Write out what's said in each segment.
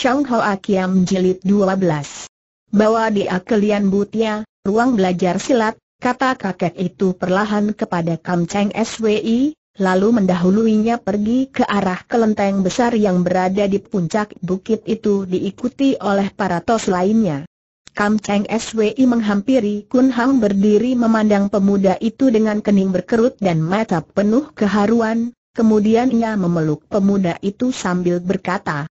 Chang Ho Akiam Jilid 12. Bawa dia ke Lian Butia, ruang belajar silat, kata kakek itu perlahan kepada Kam Cheng SWI, lalu mendahuluinya pergi ke arah kelenteng besar yang berada di puncak bukit itu diikuti oleh para tos lainnya. Kam Cheng SWI menghampiri Kun Hang berdiri memandang pemuda itu dengan kening berkerut dan mata penuh keharuan, kemudian ia memeluk pemuda itu sambil berkata,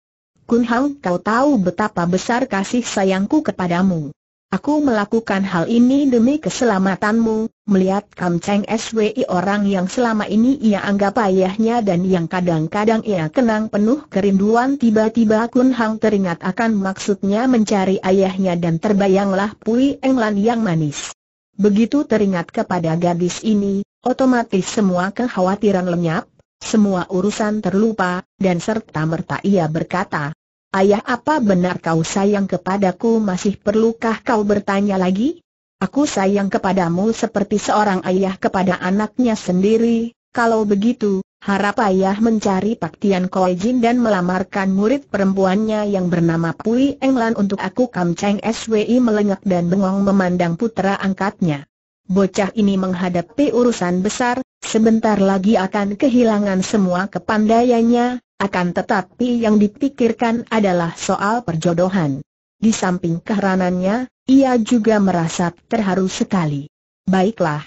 Kun Hang, kau tahu betapa besar kasih sayangku kepadamu. Aku melakukan hal ini demi keselamatanmu, melihat Kam Cheng SWI orang yang selama ini ia anggap ayahnya dan yang kadang-kadang ia kenang penuh kerinduan tiba-tiba Kun Hang teringat akan maksudnya mencari ayahnya dan terbayanglah Pui Englan yang manis. Begitu teringat kepada gadis ini, otomatis semua kekhawatiran lenyap, semua urusan terlupa, dan serta merta ia berkata, Ayah apa benar kau sayang kepadaku masih perlukah kau bertanya lagi? Aku sayang kepadamu seperti seorang ayah kepada anaknya sendiri, kalau begitu, harap ayah mencari Paktian Jin dan melamarkan murid perempuannya yang bernama Pui Englan untuk aku Kam Cheng Swi melengak dan bengong memandang putra angkatnya. Bocah ini menghadapi urusan besar, sebentar lagi akan kehilangan semua kepandaiannya, akan tetapi yang dipikirkan adalah soal perjodohan. Di samping keheranannya, ia juga merasa terharu sekali. Baiklah.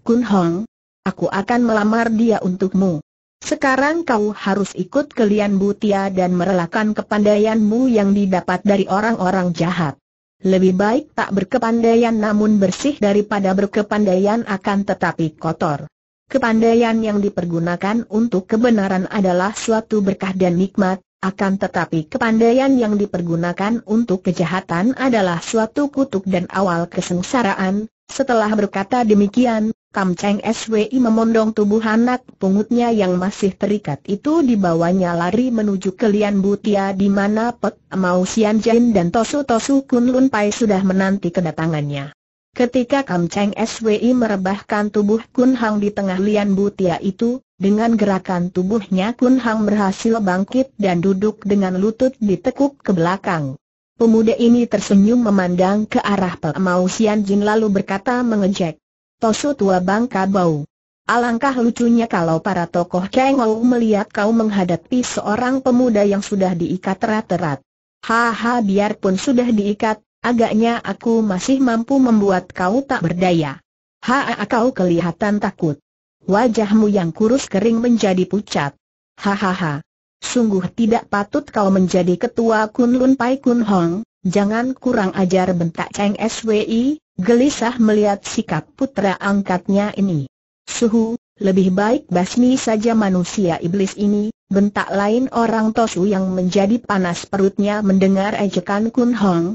Kun Hong, aku akan melamar dia untukmu. Sekarang kau harus ikut ke Lian Butia dan merelakan kepandaianmu yang didapat dari orang-orang jahat. Lebih baik tak berkepandaian namun bersih daripada berkepandaian akan tetapi kotor. Kepandaian yang dipergunakan untuk kebenaran adalah suatu berkah dan nikmat, akan tetapi kepandaian yang dipergunakan untuk kejahatan adalah suatu kutuk dan awal kesengsaraan. Setelah berkata demikian, Kam Cheng SWI memondong tubuh anak pungutnya yang masih terikat itu dibawanya lari menuju ke Lian Butia di mana Pek Mausian Jin dan Tosu Tosu Kun Lun Pai sudah menanti kedatangannya. Ketika Kam Cheng SWI merebahkan tubuh Kun Hang di tengah lian butia itu, dengan gerakan tubuhnya Kun Hang berhasil bangkit dan duduk dengan lutut ditekuk ke belakang. Pemuda ini tersenyum memandang ke arah Pemau Sian Jin lalu berkata mengejek. Tosu tua bangka bau. Alangkah lucunya kalau para tokoh Ou melihat kau menghadapi seorang pemuda yang sudah diikat rat-rat. Haha biarpun sudah diikat, agaknya aku masih mampu membuat kau tak berdaya. Ha, kau kelihatan takut. Wajahmu yang kurus kering menjadi pucat. Hahaha. Sungguh tidak patut kau menjadi ketua Kunlun Pai Kun Hong, jangan kurang ajar bentak Cheng SWI, gelisah melihat sikap putra angkatnya ini. Suhu, lebih baik basmi saja manusia iblis ini, bentak lain orang Tosu yang menjadi panas perutnya mendengar ejekan Kun Hong,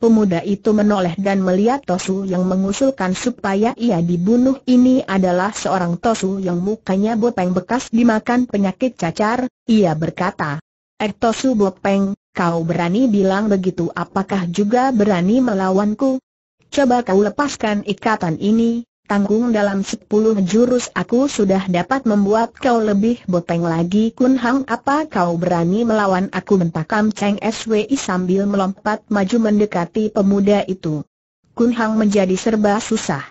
Pemuda itu menoleh dan melihat Tosu yang mengusulkan supaya ia dibunuh ini adalah seorang Tosu yang mukanya bopeng bekas dimakan penyakit cacar, ia berkata. Eh Tosu bopeng, kau berani bilang begitu apakah juga berani melawanku? Coba kau lepaskan ikatan ini, tanggung dalam sepuluh jurus aku sudah dapat membuat kau lebih boteng lagi Kun Hang apa kau berani melawan aku mentakam Cheng Swi sambil melompat maju mendekati pemuda itu. Kun Hang menjadi serba susah.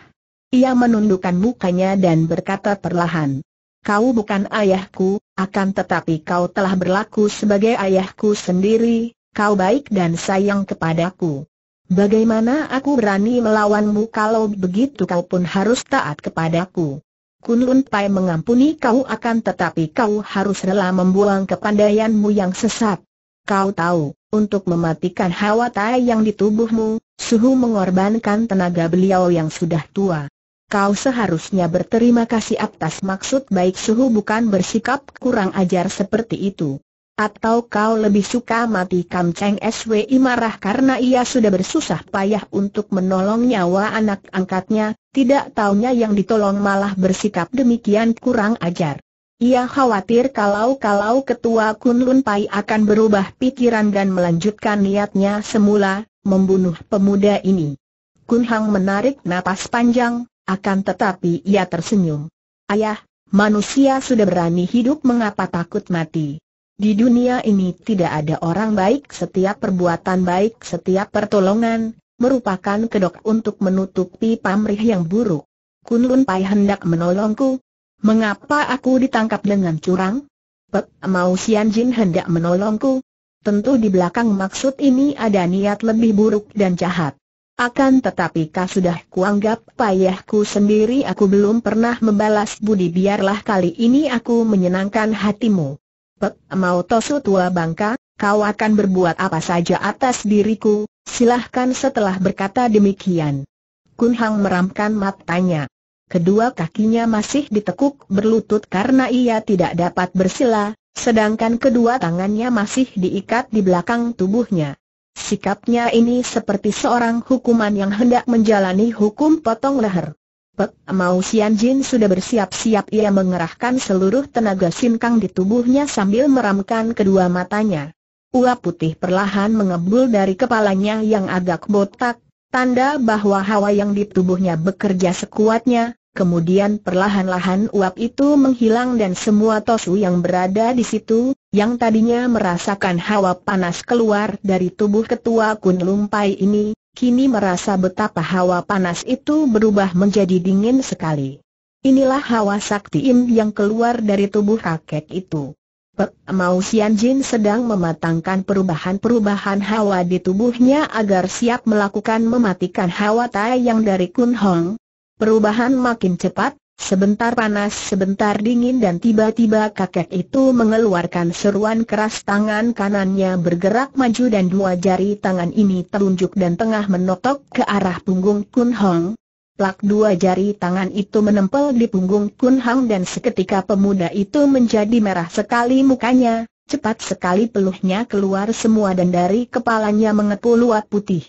Ia menundukkan mukanya dan berkata perlahan. Kau bukan ayahku, akan tetapi kau telah berlaku sebagai ayahku sendiri, kau baik dan sayang kepadaku. Bagaimana aku berani melawanmu kalau begitu kau pun harus taat kepadaku? Lun Pai mengampuni kau akan tetapi kau harus rela membuang kepandaianmu yang sesat. Kau tahu, untuk mematikan hawa tai yang di tubuhmu, Suhu mengorbankan tenaga beliau yang sudah tua. Kau seharusnya berterima kasih atas maksud baik Suhu bukan bersikap kurang ajar seperti itu. Atau kau lebih suka mati Kam Cheng SWI marah karena ia sudah bersusah payah untuk menolong nyawa anak angkatnya, tidak taunya yang ditolong malah bersikap demikian kurang ajar. Ia khawatir kalau-kalau ketua Kun Lun Pai akan berubah pikiran dan melanjutkan niatnya semula, membunuh pemuda ini. Kun Hang menarik napas panjang, akan tetapi ia tersenyum. Ayah, manusia sudah berani hidup mengapa takut mati? Di dunia ini tidak ada orang baik setiap perbuatan baik setiap pertolongan, merupakan kedok untuk menutupi pamrih yang buruk. Kunlun Pai hendak menolongku. Mengapa aku ditangkap dengan curang? Pek Mau Sian Jin hendak menolongku. Tentu di belakang maksud ini ada niat lebih buruk dan jahat. Akan tetapi kau sudah kuanggap payahku sendiri aku belum pernah membalas budi biarlah kali ini aku menyenangkan hatimu. Pek mau tosu tua bangka, kau akan berbuat apa saja atas diriku, silahkan setelah berkata demikian. Kun Hang meramkan matanya. Kedua kakinya masih ditekuk berlutut karena ia tidak dapat bersila, sedangkan kedua tangannya masih diikat di belakang tubuhnya. Sikapnya ini seperti seorang hukuman yang hendak menjalani hukum potong leher. Pek Mau Xian Jin sudah bersiap-siap ia mengerahkan seluruh tenaga sinkang di tubuhnya sambil meramkan kedua matanya. Uap putih perlahan mengebul dari kepalanya yang agak botak, tanda bahwa hawa yang di tubuhnya bekerja sekuatnya, kemudian perlahan-lahan uap itu menghilang dan semua tosu yang berada di situ, yang tadinya merasakan hawa panas keluar dari tubuh ketua Kun Lumpai ini, kini merasa betapa hawa panas itu berubah menjadi dingin sekali. Inilah hawa sakti im yang keluar dari tubuh rakyat itu. Pek Mau Jin sedang mematangkan perubahan-perubahan hawa di tubuhnya agar siap melakukan mematikan hawa tai yang dari Kun Hong. Perubahan makin cepat, Sebentar panas sebentar dingin dan tiba-tiba kakek itu mengeluarkan seruan keras tangan kanannya bergerak maju dan dua jari tangan ini telunjuk dan tengah menotok ke arah punggung Kun Hong. Plak dua jari tangan itu menempel di punggung Kun Hong dan seketika pemuda itu menjadi merah sekali mukanya, cepat sekali peluhnya keluar semua dan dari kepalanya mengepul luat putih.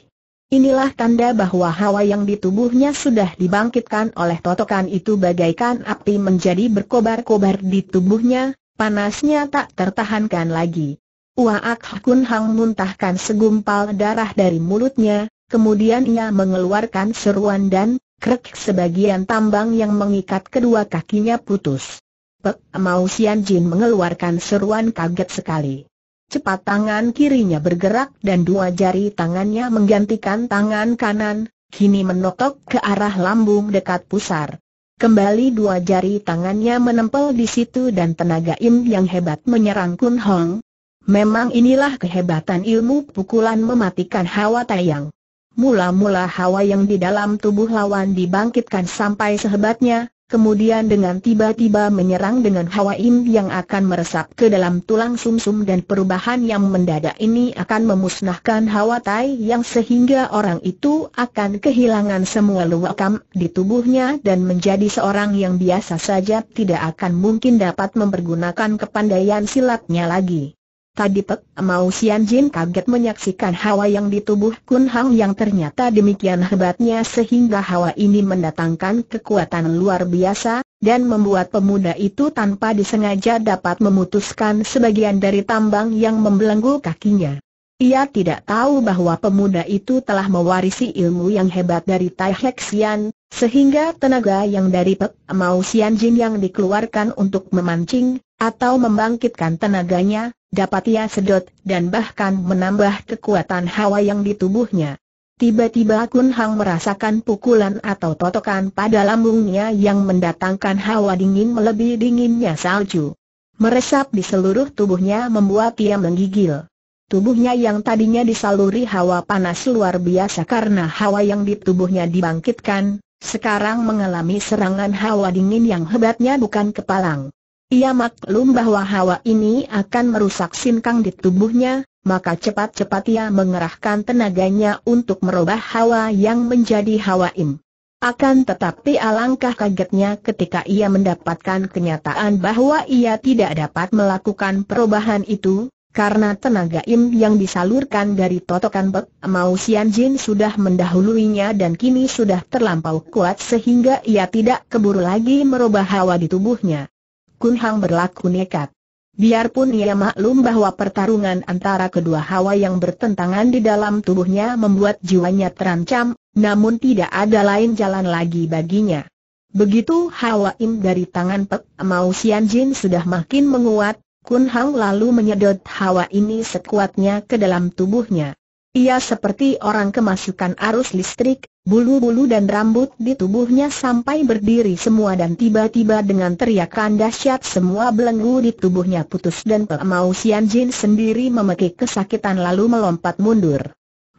Inilah tanda bahwa hawa yang di tubuhnya sudah dibangkitkan oleh totokan itu bagaikan api menjadi berkobar-kobar di tubuhnya, panasnya tak tertahankan lagi. Waak Hakun Hang muntahkan segumpal darah dari mulutnya, kemudian ia mengeluarkan seruan dan, krek sebagian tambang yang mengikat kedua kakinya putus. Pek Mausian Jin mengeluarkan seruan kaget sekali. Cepat tangan kirinya bergerak dan dua jari tangannya menggantikan tangan kanan, kini menotok ke arah lambung dekat pusar. Kembali dua jari tangannya menempel di situ dan tenaga Im yang hebat menyerang Kun Hong. Memang inilah kehebatan ilmu pukulan mematikan hawa tayang. Mula-mula hawa yang di dalam tubuh lawan dibangkitkan sampai sehebatnya, kemudian dengan tiba-tiba menyerang dengan hawa im yang akan meresap ke dalam tulang sumsum -sum dan perubahan yang mendadak ini akan memusnahkan hawa tai yang sehingga orang itu akan kehilangan semua luwakam di tubuhnya dan menjadi seorang yang biasa saja tidak akan mungkin dapat mempergunakan kepandaian silatnya lagi. Tadi Pek Mau Sian Jin kaget menyaksikan hawa yang di tubuh Kun Hang yang ternyata demikian hebatnya sehingga hawa ini mendatangkan kekuatan luar biasa, dan membuat pemuda itu tanpa disengaja dapat memutuskan sebagian dari tambang yang membelenggu kakinya. Ia tidak tahu bahwa pemuda itu telah mewarisi ilmu yang hebat dari Tai Hek Sian, sehingga tenaga yang dari Pek Mau Sian Jin yang dikeluarkan untuk memancing, atau membangkitkan tenaganya, dapat ia sedot, dan bahkan menambah kekuatan hawa yang di tubuhnya. Tiba-tiba Kun Hang merasakan pukulan atau totokan pada lambungnya yang mendatangkan hawa dingin melebihi dinginnya salju. Meresap di seluruh tubuhnya membuat ia menggigil. Tubuhnya yang tadinya disaluri hawa panas luar biasa karena hawa yang di tubuhnya dibangkitkan, sekarang mengalami serangan hawa dingin yang hebatnya bukan kepalang. Ia maklum bahwa hawa ini akan merusak sinkang di tubuhnya, maka cepat-cepat ia mengerahkan tenaganya untuk merubah hawa yang menjadi hawa im. Akan tetapi alangkah kagetnya ketika ia mendapatkan kenyataan bahwa ia tidak dapat melakukan perubahan itu, karena tenaga im yang disalurkan dari totokan Bek Mau Sian Jin sudah mendahuluinya dan kini sudah terlampau kuat sehingga ia tidak keburu lagi merubah hawa di tubuhnya. Kun Hang berlaku nekat. Biarpun ia maklum bahwa pertarungan antara kedua hawa yang bertentangan di dalam tubuhnya membuat jiwanya terancam, namun tidak ada lain jalan lagi baginya. Begitu Hawa Im dari tangan Pek Mau Sian Jin sudah makin menguat, Kun Hang lalu menyedot hawa ini sekuatnya ke dalam tubuhnya. Ia seperti orang kemasukan arus listrik, Bulu-bulu dan rambut di tubuhnya sampai berdiri semua dan tiba-tiba dengan teriakan dahsyat semua belenggu di tubuhnya putus dan Pemau Sian Jin sendiri memekik kesakitan lalu melompat mundur.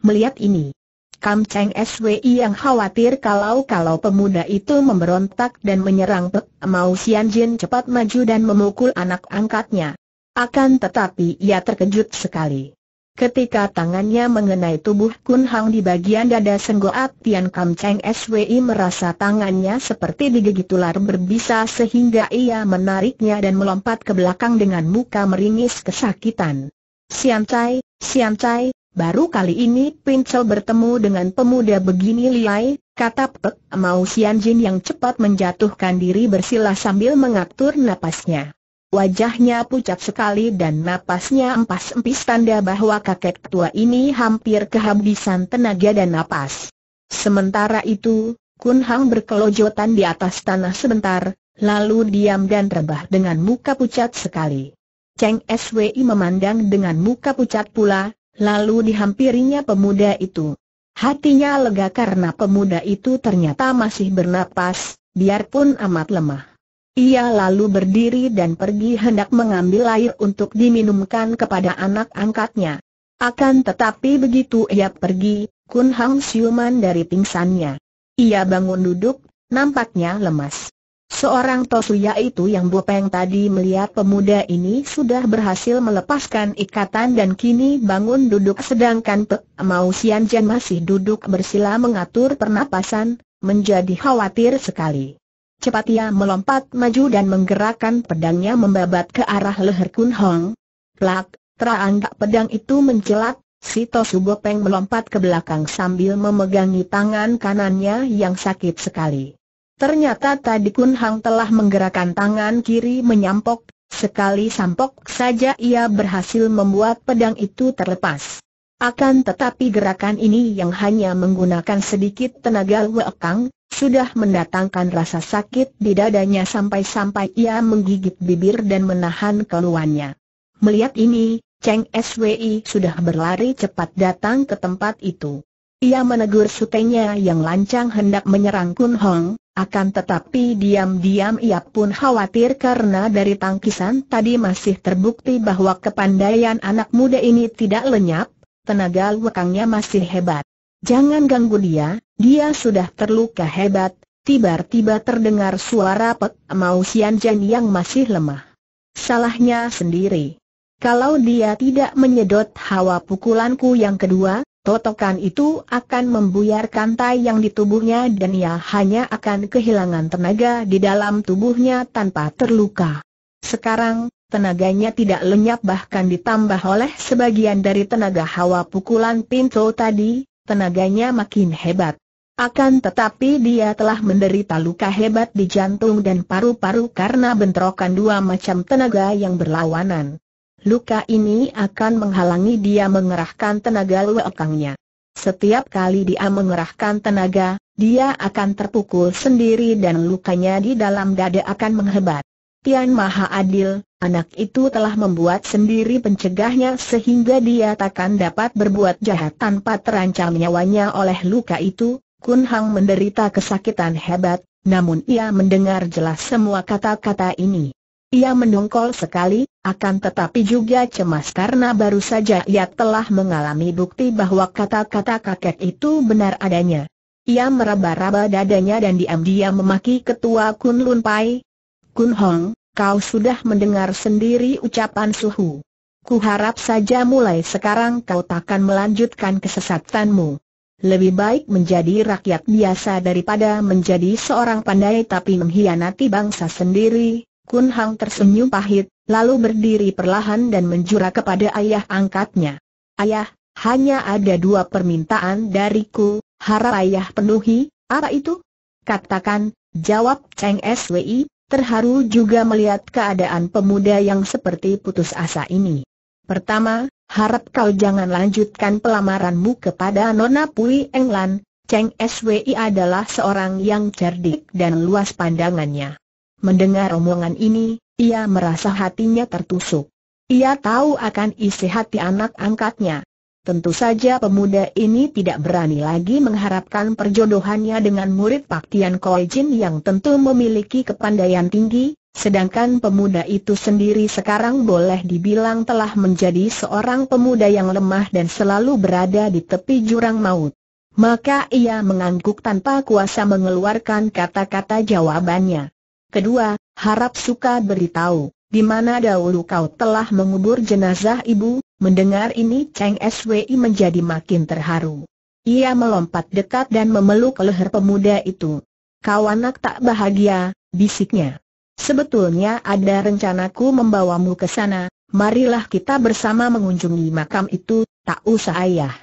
Melihat ini, Kam Cheng SWI yang khawatir kalau-kalau pemuda itu memberontak dan menyerang Pemau Sian Jin cepat maju dan memukul anak angkatnya. Akan tetapi ia terkejut sekali. Ketika tangannya mengenai tubuh Kun Hang di bagian dada Senggoat Tian Kam Cheng SWI merasa tangannya seperti digigit ular berbisa sehingga ia menariknya dan melompat ke belakang dengan muka meringis kesakitan. Sian Chai, Sian Chai, baru kali ini Pincel bertemu dengan pemuda begini liai, kata Pek Mau Sian Jin yang cepat menjatuhkan diri bersila sambil mengatur napasnya. Wajahnya pucat sekali dan napasnya empas-empis tanda bahwa kakek tua ini hampir kehabisan tenaga dan napas. Sementara itu, Kun Hang berkelojotan di atas tanah sebentar, lalu diam dan rebah dengan muka pucat sekali. Cheng Swi memandang dengan muka pucat pula, lalu dihampirinya pemuda itu. Hatinya lega karena pemuda itu ternyata masih bernapas, biarpun amat lemah. Ia lalu berdiri dan pergi hendak mengambil air untuk diminumkan kepada anak angkatnya. Akan tetapi begitu ia pergi, Kun Hang siuman dari pingsannya. Ia bangun duduk, nampaknya lemas. Seorang tosuya itu yang bopeng tadi melihat pemuda ini sudah berhasil melepaskan ikatan dan kini bangun duduk sedangkan Pek Mau Sian Jan masih duduk bersila mengatur pernapasan, menjadi khawatir sekali. Cepat ia melompat maju dan menggerakkan pedangnya membabat ke arah leher Kun Hong. Plak, teranggak pedang itu mencelat, Tosu Peng melompat ke belakang sambil memegangi tangan kanannya yang sakit sekali. Ternyata tadi Kun Hong telah menggerakkan tangan kiri menyampok, sekali sampok saja ia berhasil membuat pedang itu terlepas. Akan tetapi gerakan ini yang hanya menggunakan sedikit tenaga wekang, sudah mendatangkan rasa sakit di dadanya sampai-sampai ia menggigit bibir dan menahan keluarnya. Melihat ini, Cheng SWI sudah berlari cepat datang ke tempat itu. Ia menegur sutenya yang lancang hendak menyerang Kun Hong, akan tetapi diam-diam ia pun khawatir karena dari tangkisan tadi masih terbukti bahwa kepandaian anak muda ini tidak lenyap, tenaga wakangnya masih hebat. Jangan ganggu dia, dia sudah terluka hebat, tiba-tiba terdengar suara Pek Mau Jan yang masih lemah. Salahnya sendiri. Kalau dia tidak menyedot hawa pukulanku yang kedua, totokan itu akan membuyarkan tai yang di tubuhnya dan ia hanya akan kehilangan tenaga di dalam tubuhnya tanpa terluka. Sekarang, tenaganya tidak lenyap bahkan ditambah oleh sebagian dari tenaga hawa pukulan pintu tadi, tenaganya makin hebat. Akan tetapi dia telah menderita luka hebat di jantung dan paru-paru karena bentrokan dua macam tenaga yang berlawanan. Luka ini akan menghalangi dia mengerahkan tenaga luekangnya. Setiap kali dia mengerahkan tenaga, dia akan terpukul sendiri dan lukanya di dalam dada akan menghebat. Tian Maha Adil, anak itu telah membuat sendiri pencegahnya sehingga dia takkan dapat berbuat jahat tanpa terancam nyawanya oleh luka itu, Kun Hang menderita kesakitan hebat, namun ia mendengar jelas semua kata-kata ini. Ia mendongkol sekali, akan tetapi juga cemas karena baru saja ia telah mengalami bukti bahwa kata-kata kakek itu benar adanya. Ia meraba-raba dadanya dan diam-diam memaki ketua Kun Lun Pai. Kun Hong, kau sudah mendengar sendiri ucapan suhu. Kuharap saja mulai sekarang kau takkan melanjutkan kesesatanmu lebih baik menjadi rakyat biasa daripada menjadi seorang pandai tapi mengkhianati bangsa sendiri. Kun Hang tersenyum pahit, lalu berdiri perlahan dan menjura kepada ayah angkatnya. Ayah, hanya ada dua permintaan dariku, harap ayah penuhi, apa itu? Katakan, jawab Cheng SWI, terharu juga melihat keadaan pemuda yang seperti putus asa ini. Pertama, harap kau jangan lanjutkan pelamaranmu kepada Nona Pui Englan, Cheng Swi adalah seorang yang cerdik dan luas pandangannya. Mendengar omongan ini, ia merasa hatinya tertusuk. Ia tahu akan isi hati anak angkatnya. Tentu saja pemuda ini tidak berani lagi mengharapkan perjodohannya dengan murid Pak Tian Koi Jin yang tentu memiliki kepandaian tinggi, Sedangkan pemuda itu sendiri sekarang boleh dibilang telah menjadi seorang pemuda yang lemah dan selalu berada di tepi jurang maut. Maka ia mengangguk tanpa kuasa mengeluarkan kata-kata jawabannya. Kedua, harap suka beritahu, di mana dahulu kau telah mengubur jenazah ibu, mendengar ini Cheng Swi menjadi makin terharu. Ia melompat dekat dan memeluk leher pemuda itu. Kau anak tak bahagia, bisiknya. Sebetulnya ada rencanaku membawamu ke sana, marilah kita bersama mengunjungi makam itu, tak usah ayah.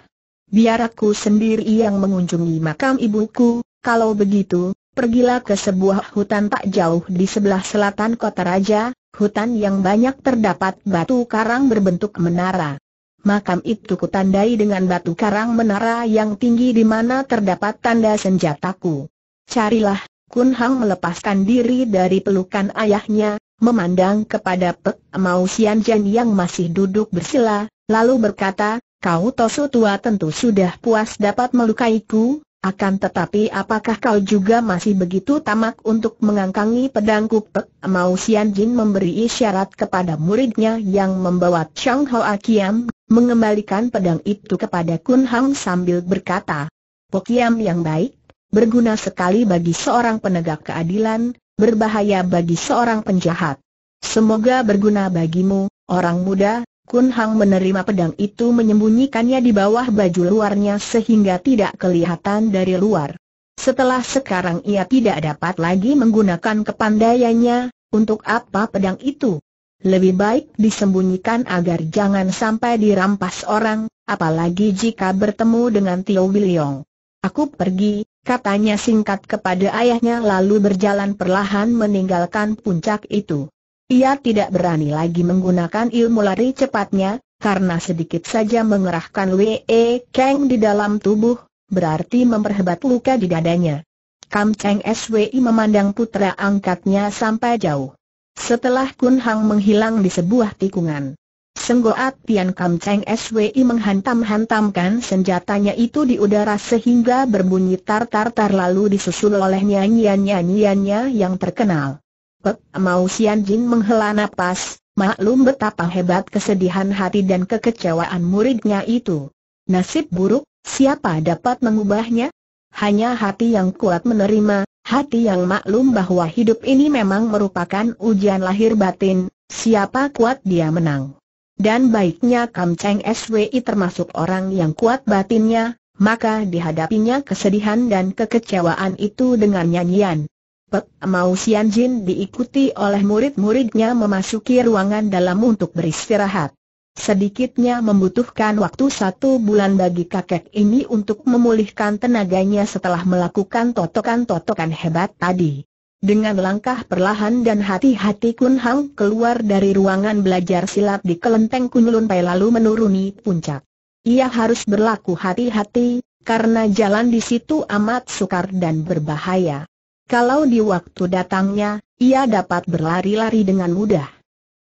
Biar aku sendiri yang mengunjungi makam ibuku, kalau begitu, pergilah ke sebuah hutan tak jauh di sebelah selatan kota raja, hutan yang banyak terdapat batu karang berbentuk menara. Makam itu kutandai dengan batu karang menara yang tinggi di mana terdapat tanda senjataku. Carilah, Kun Hang melepaskan diri dari pelukan ayahnya, memandang kepada Pek Mau Xianjian yang masih duduk bersila, lalu berkata, Kau Tosu tua tentu sudah puas dapat melukaiku, akan tetapi apakah kau juga masih begitu tamak untuk mengangkangi pedangku Pek Mau Sian Jin memberi isyarat kepada muridnya yang membawa Chang Ho Akiam mengembalikan pedang itu kepada Kun Hang sambil berkata, Pokiam yang baik, berguna sekali bagi seorang penegak keadilan, berbahaya bagi seorang penjahat. Semoga berguna bagimu, orang muda, Kun Hang menerima pedang itu menyembunyikannya di bawah baju luarnya sehingga tidak kelihatan dari luar. Setelah sekarang ia tidak dapat lagi menggunakan kepandaiannya, untuk apa pedang itu? Lebih baik disembunyikan agar jangan sampai dirampas orang, apalagi jika bertemu dengan Tio Biliong. Aku pergi, katanya singkat kepada ayahnya lalu berjalan perlahan meninggalkan puncak itu. Ia tidak berani lagi menggunakan ilmu lari cepatnya, karena sedikit saja mengerahkan Wee Kang di dalam tubuh, berarti memperhebat luka di dadanya. Kam Cheng Swi memandang putra angkatnya sampai jauh. Setelah Kun Hang menghilang di sebuah tikungan, Senggoat Tian Kam Cheng SWI menghantam-hantamkan senjatanya itu di udara sehingga berbunyi tar-tar-tar lalu disusul oleh nyanyian-nyanyiannya yang terkenal. Pek Mao Sian Jin menghela napas, maklum betapa hebat kesedihan hati dan kekecewaan muridnya itu. Nasib buruk, siapa dapat mengubahnya? Hanya hati yang kuat menerima, hati yang maklum bahwa hidup ini memang merupakan ujian lahir batin, siapa kuat dia menang dan baiknya Kam Cheng SWI termasuk orang yang kuat batinnya, maka dihadapinya kesedihan dan kekecewaan itu dengan nyanyian. Pek Mau Sian Jin diikuti oleh murid-muridnya memasuki ruangan dalam untuk beristirahat. Sedikitnya membutuhkan waktu satu bulan bagi kakek ini untuk memulihkan tenaganya setelah melakukan totokan-totokan hebat tadi. Dengan langkah perlahan dan hati-hati Kun Hang keluar dari ruangan belajar silat di kelenteng Kunlun Pai lalu menuruni puncak. Ia harus berlaku hati-hati, karena jalan di situ amat sukar dan berbahaya. Kalau di waktu datangnya, ia dapat berlari-lari dengan mudah.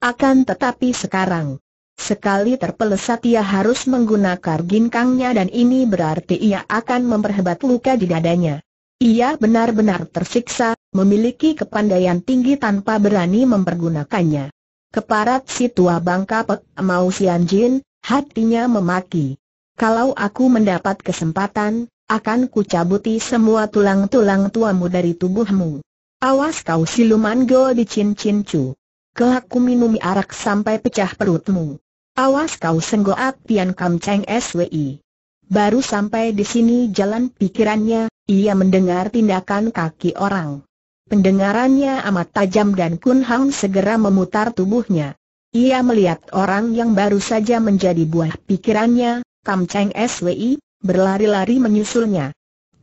Akan tetapi sekarang, sekali terpelesat ia harus menggunakan ginkangnya dan ini berarti ia akan memperhebat luka di dadanya. Ia benar-benar tersiksa, memiliki kepandaian tinggi tanpa berani mempergunakannya. Keparat si tua bangka Pek Mau Sian Jin, hatinya memaki. Kalau aku mendapat kesempatan, akan kucabuti semua tulang-tulang tuamu dari tubuhmu. Awas kau siluman go di cincin cu. Kelak ku minum arak sampai pecah perutmu. Awas kau senggol apian kamceng SWI. Baru sampai di sini jalan pikirannya, ia mendengar tindakan kaki orang. Pendengarannya amat tajam dan Kun Hang segera memutar tubuhnya. Ia melihat orang yang baru saja menjadi buah pikirannya, Kam Cheng SWI, berlari-lari menyusulnya.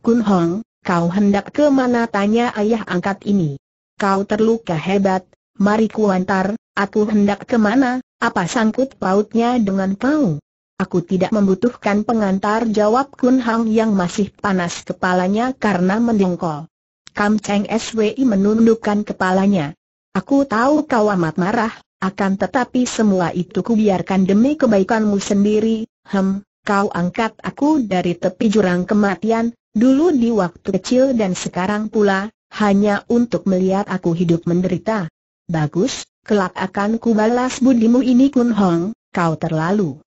Kun Hong, kau hendak ke mana tanya ayah angkat ini? Kau terluka hebat, mari kuantar, aku hendak ke mana, apa sangkut pautnya dengan kau? Aku tidak membutuhkan pengantar jawab Kun Hang yang masih panas kepalanya karena mendengkol. Kam Cheng SWI menundukkan kepalanya. Aku tahu kau amat marah, akan tetapi semua itu kubiarkan demi kebaikanmu sendiri, hem, kau angkat aku dari tepi jurang kematian, dulu di waktu kecil dan sekarang pula, hanya untuk melihat aku hidup menderita. Bagus, kelak akan kubalas budimu ini Kun Hong, kau terlalu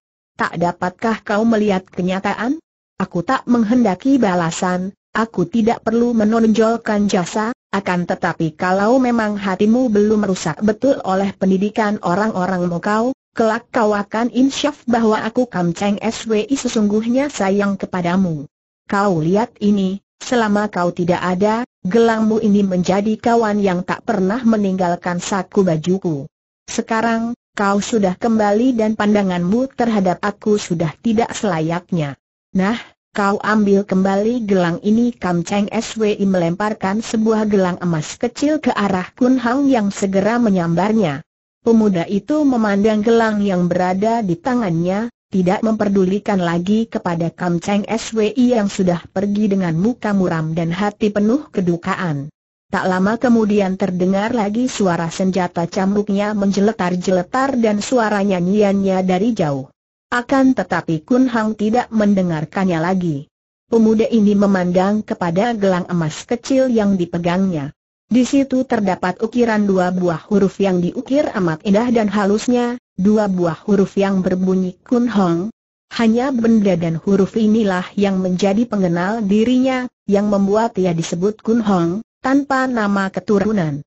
tak dapatkah kau melihat kenyataan? Aku tak menghendaki balasan, aku tidak perlu menonjolkan jasa, akan tetapi kalau memang hatimu belum rusak betul oleh pendidikan orang-orang kau, kelak kau akan insyaf bahwa aku kamceng SWI sesungguhnya sayang kepadamu. Kau lihat ini, selama kau tidak ada, gelangmu ini menjadi kawan yang tak pernah meninggalkan saku bajuku. Sekarang, kau sudah kembali dan pandanganmu terhadap aku sudah tidak selayaknya. Nah, kau ambil kembali gelang ini Kam Cheng SWI melemparkan sebuah gelang emas kecil ke arah Kun Hang yang segera menyambarnya. Pemuda itu memandang gelang yang berada di tangannya, tidak memperdulikan lagi kepada Kam Cheng SWI yang sudah pergi dengan muka muram dan hati penuh kedukaan. Tak lama kemudian terdengar lagi suara senjata cambuknya menjeletar-jeletar dan suara nyanyiannya dari jauh. Akan tetapi Kun Hang tidak mendengarkannya lagi. Pemuda ini memandang kepada gelang emas kecil yang dipegangnya. Di situ terdapat ukiran dua buah huruf yang diukir amat indah dan halusnya, dua buah huruf yang berbunyi Kun Hong. Hanya benda dan huruf inilah yang menjadi pengenal dirinya, yang membuat ia disebut Kun Hong tanpa nama keturunan.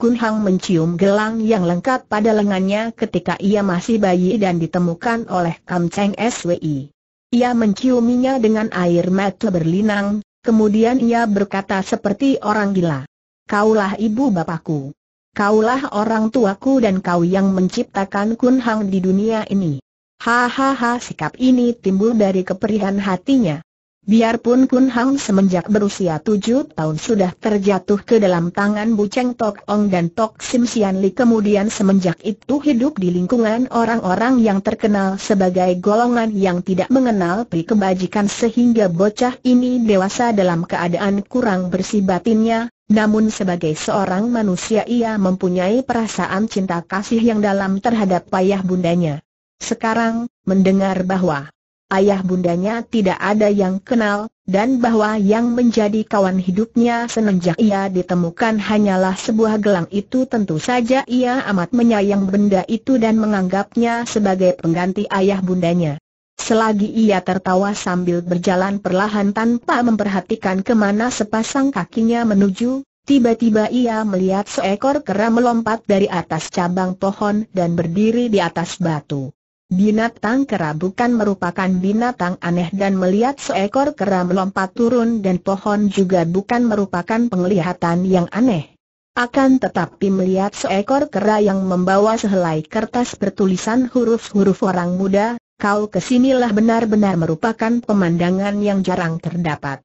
Kun Hang mencium gelang yang lengkap pada lengannya ketika ia masih bayi dan ditemukan oleh Kam Cheng SWI. Ia menciuminya dengan air mata berlinang, kemudian ia berkata seperti orang gila. Kaulah ibu bapakku. Kaulah orang tuaku dan kau yang menciptakan Kun Hang di dunia ini. Hahaha sikap ini timbul dari keperihan hatinya. Biarpun Kun Hang semenjak berusia tujuh tahun sudah terjatuh ke dalam tangan Bu Cheng Tok Ong dan Tok Sim Sian Li kemudian semenjak itu hidup di lingkungan orang-orang yang terkenal sebagai golongan yang tidak mengenal pri kebajikan sehingga bocah ini dewasa dalam keadaan kurang bersih batinnya, namun sebagai seorang manusia ia mempunyai perasaan cinta kasih yang dalam terhadap payah bundanya. Sekarang, mendengar bahwa ayah bundanya tidak ada yang kenal, dan bahwa yang menjadi kawan hidupnya semenjak ia ditemukan hanyalah sebuah gelang itu tentu saja ia amat menyayang benda itu dan menganggapnya sebagai pengganti ayah bundanya. Selagi ia tertawa sambil berjalan perlahan tanpa memperhatikan kemana sepasang kakinya menuju, tiba-tiba ia melihat seekor kera melompat dari atas cabang pohon dan berdiri di atas batu. Binatang kera bukan merupakan binatang aneh dan melihat seekor kera melompat turun dan pohon juga bukan merupakan penglihatan yang aneh. Akan tetapi melihat seekor kera yang membawa sehelai kertas bertulisan huruf-huruf orang muda, kau kesinilah benar-benar merupakan pemandangan yang jarang terdapat.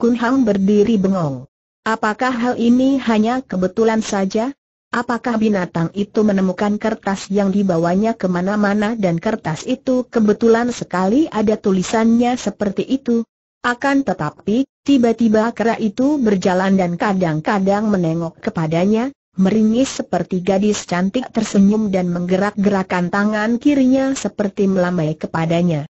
Kun Hang berdiri bengong. Apakah hal ini hanya kebetulan saja? Apakah binatang itu menemukan kertas yang dibawanya kemana-mana dan kertas itu kebetulan sekali ada tulisannya seperti itu? Akan tetapi, tiba-tiba kera itu berjalan dan kadang-kadang menengok kepadanya, meringis seperti gadis cantik tersenyum dan menggerak-gerakan tangan kirinya seperti melambai kepadanya.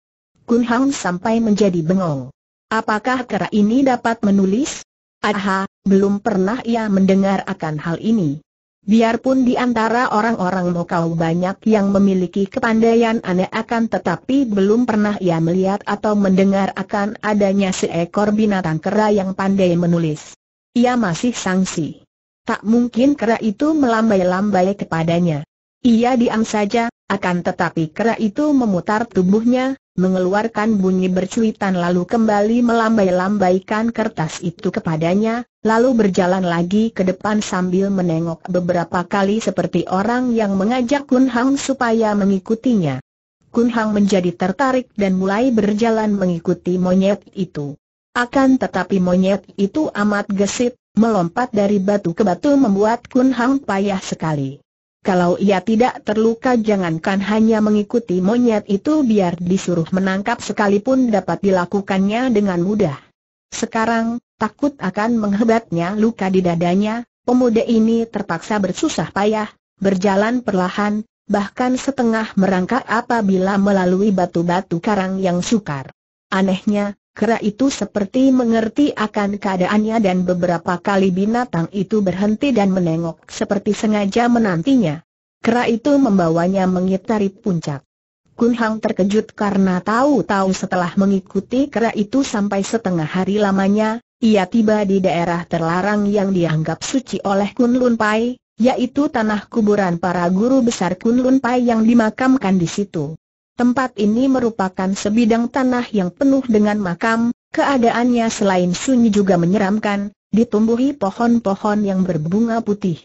Kun Hang sampai menjadi bengong. Apakah kera ini dapat menulis? Aha, belum pernah ia mendengar akan hal ini. Biarpun di antara orang-orang Mokau banyak yang memiliki kepandaian aneh akan tetapi belum pernah ia melihat atau mendengar akan adanya seekor binatang kera yang pandai menulis. Ia masih sangsi. Tak mungkin kera itu melambai-lambai kepadanya. Ia diam saja, akan tetapi kera itu memutar tubuhnya, mengeluarkan bunyi bercuitan lalu kembali melambai-lambaikan kertas itu kepadanya, lalu berjalan lagi ke depan sambil menengok beberapa kali seperti orang yang mengajak Kun Hang supaya mengikutinya. Kun Hang menjadi tertarik dan mulai berjalan mengikuti monyet itu. Akan tetapi monyet itu amat gesit, melompat dari batu ke batu membuat Kun Hang payah sekali. Kalau ia tidak terluka jangankan hanya mengikuti monyet itu biar disuruh menangkap sekalipun dapat dilakukannya dengan mudah. Sekarang, takut akan menghebatnya luka di dadanya, pemuda ini terpaksa bersusah payah, berjalan perlahan, bahkan setengah merangkak apabila melalui batu-batu karang yang sukar. Anehnya, Kera itu seperti mengerti akan keadaannya dan beberapa kali binatang itu berhenti dan menengok seperti sengaja menantinya. Kera itu membawanya mengitari puncak. Kun Hang terkejut karena tahu-tahu setelah mengikuti kera itu sampai setengah hari lamanya, ia tiba di daerah terlarang yang dianggap suci oleh Kun Lun Pai, yaitu tanah kuburan para guru besar Kun Lun Pai yang dimakamkan di situ. Tempat ini merupakan sebidang tanah yang penuh dengan makam, keadaannya selain sunyi juga menyeramkan, ditumbuhi pohon-pohon yang berbunga putih.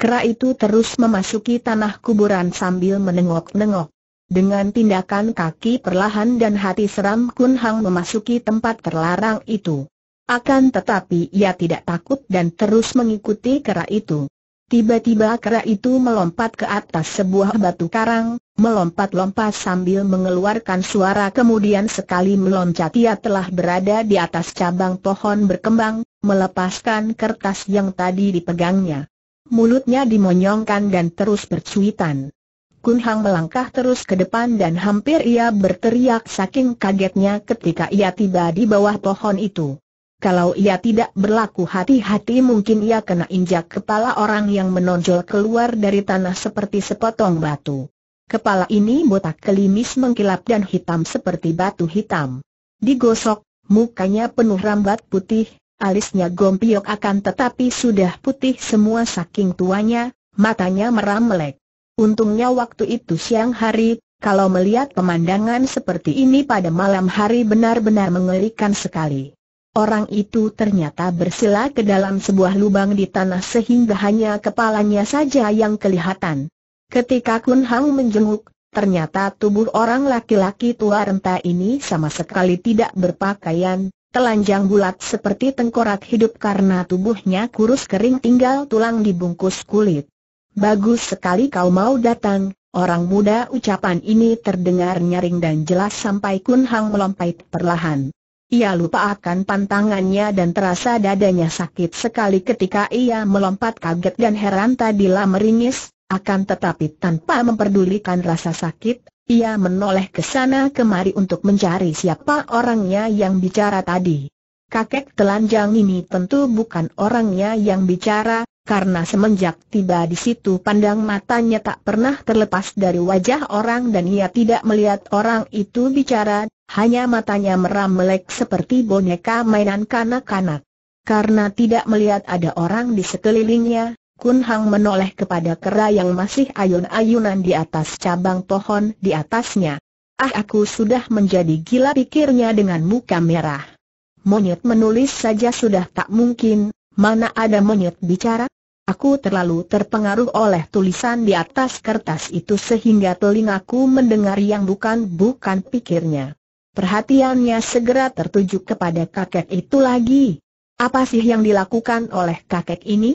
Kera itu terus memasuki tanah kuburan sambil menengok-nengok. Dengan tindakan kaki perlahan dan hati seram Kun Hang memasuki tempat terlarang itu. Akan tetapi ia tidak takut dan terus mengikuti kera itu. Tiba-tiba kera itu melompat ke atas sebuah batu karang, melompat-lompat sambil mengeluarkan suara kemudian sekali meloncat ia telah berada di atas cabang pohon berkembang, melepaskan kertas yang tadi dipegangnya. Mulutnya dimonyongkan dan terus bercuitan. Kun Hang melangkah terus ke depan dan hampir ia berteriak saking kagetnya ketika ia tiba di bawah pohon itu. Kalau ia tidak berlaku hati-hati mungkin ia kena injak kepala orang yang menonjol keluar dari tanah seperti sepotong batu. Kepala ini botak kelimis mengkilap dan hitam seperti batu hitam. Digosok, mukanya penuh rambat putih, alisnya gompiok akan tetapi sudah putih semua saking tuanya, matanya meram melek. Untungnya waktu itu siang hari, kalau melihat pemandangan seperti ini pada malam hari benar-benar mengerikan sekali. Orang itu ternyata bersila ke dalam sebuah lubang di tanah sehingga hanya kepalanya saja yang kelihatan. Ketika Kun Hang menjenguk, ternyata tubuh orang laki-laki tua renta ini sama sekali tidak berpakaian, telanjang bulat seperti tengkorak hidup karena tubuhnya kurus kering tinggal tulang dibungkus kulit. Bagus sekali kau mau datang, orang muda ucapan ini terdengar nyaring dan jelas sampai Kun Hang melompat perlahan. Ia lupa akan pantangannya dan terasa dadanya sakit sekali ketika ia melompat kaget dan heran tadi tadilah meringis, akan tetapi tanpa memperdulikan rasa sakit, ia menoleh ke sana kemari untuk mencari siapa orangnya yang bicara tadi. Kakek telanjang ini tentu bukan orangnya yang bicara, karena semenjak tiba di situ pandang matanya tak pernah terlepas dari wajah orang dan ia tidak melihat orang itu bicara, hanya matanya meram melek seperti boneka mainan kanak-kanak. Karena tidak melihat ada orang di sekelilingnya, Kun Hang menoleh kepada kera yang masih ayun-ayunan di atas cabang pohon di atasnya. Ah aku sudah menjadi gila pikirnya dengan muka merah. Monyet menulis saja sudah tak mungkin, mana ada monyet bicara? Aku terlalu terpengaruh oleh tulisan di atas kertas itu sehingga telingaku mendengar yang bukan-bukan pikirnya. Perhatiannya segera tertuju kepada kakek itu lagi. Apa sih yang dilakukan oleh kakek ini?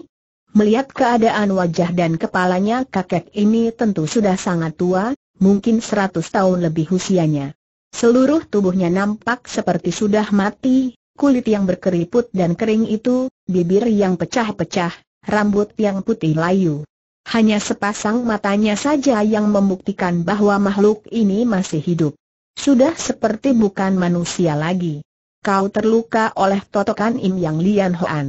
Melihat keadaan wajah dan kepalanya kakek ini tentu sudah sangat tua, mungkin seratus tahun lebih usianya. Seluruh tubuhnya nampak seperti sudah mati, kulit yang berkeriput dan kering itu, bibir yang pecah-pecah, rambut yang putih layu. Hanya sepasang matanya saja yang membuktikan bahwa makhluk ini masih hidup. Sudah seperti bukan manusia lagi. Kau terluka oleh totokan Im Yang Lian Hoan.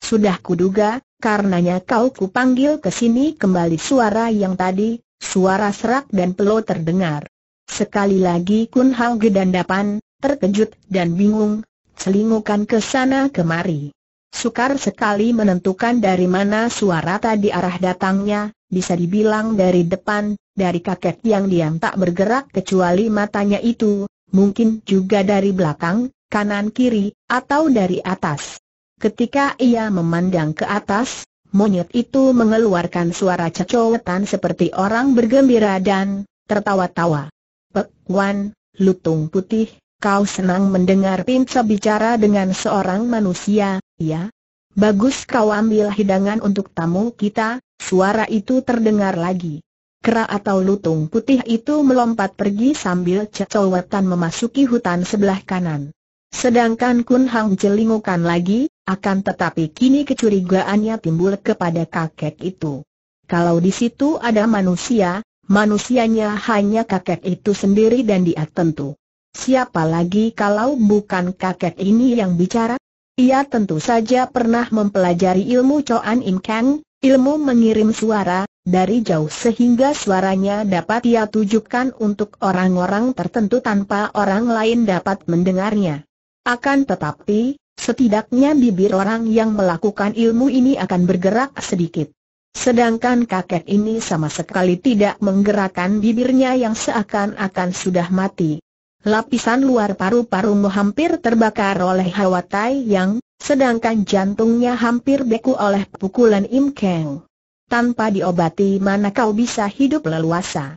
Sudah kuduga, karenanya kau kupanggil ke sini kembali suara yang tadi, suara serak dan pelo terdengar. Sekali lagi Kun Hao gedandapan, terkejut dan bingung, selingukan ke sana kemari. Sukar sekali menentukan dari mana suara tadi arah datangnya, bisa dibilang dari depan, dari kakek yang diam tak bergerak kecuali matanya itu, mungkin juga dari belakang, kanan kiri, atau dari atas. Ketika ia memandang ke atas, monyet itu mengeluarkan suara cecowetan seperti orang bergembira dan tertawa-tawa. Pek Wan, lutung putih, kau senang mendengar Pinca bicara dengan seorang manusia, Ya, bagus kau ambil hidangan untuk tamu kita, suara itu terdengar lagi. Kera atau lutung putih itu melompat pergi sambil cecowetan memasuki hutan sebelah kanan. Sedangkan Kun Hang jelingukan lagi, akan tetapi kini kecurigaannya timbul kepada kakek itu. Kalau di situ ada manusia, manusianya hanya kakek itu sendiri dan dia tentu. Siapa lagi kalau bukan kakek ini yang bicara? Ia tentu saja pernah mempelajari ilmu Choan Im Kang, ilmu mengirim suara, dari jauh sehingga suaranya dapat ia tujukan untuk orang-orang tertentu tanpa orang lain dapat mendengarnya. Akan tetapi, setidaknya bibir orang yang melakukan ilmu ini akan bergerak sedikit. Sedangkan kakek ini sama sekali tidak menggerakkan bibirnya yang seakan-akan sudah mati. Lapisan luar paru-parumu hampir terbakar oleh hawa tai yang, sedangkan jantungnya hampir beku oleh pukulan Im Kang. Tanpa diobati mana kau bisa hidup leluasa.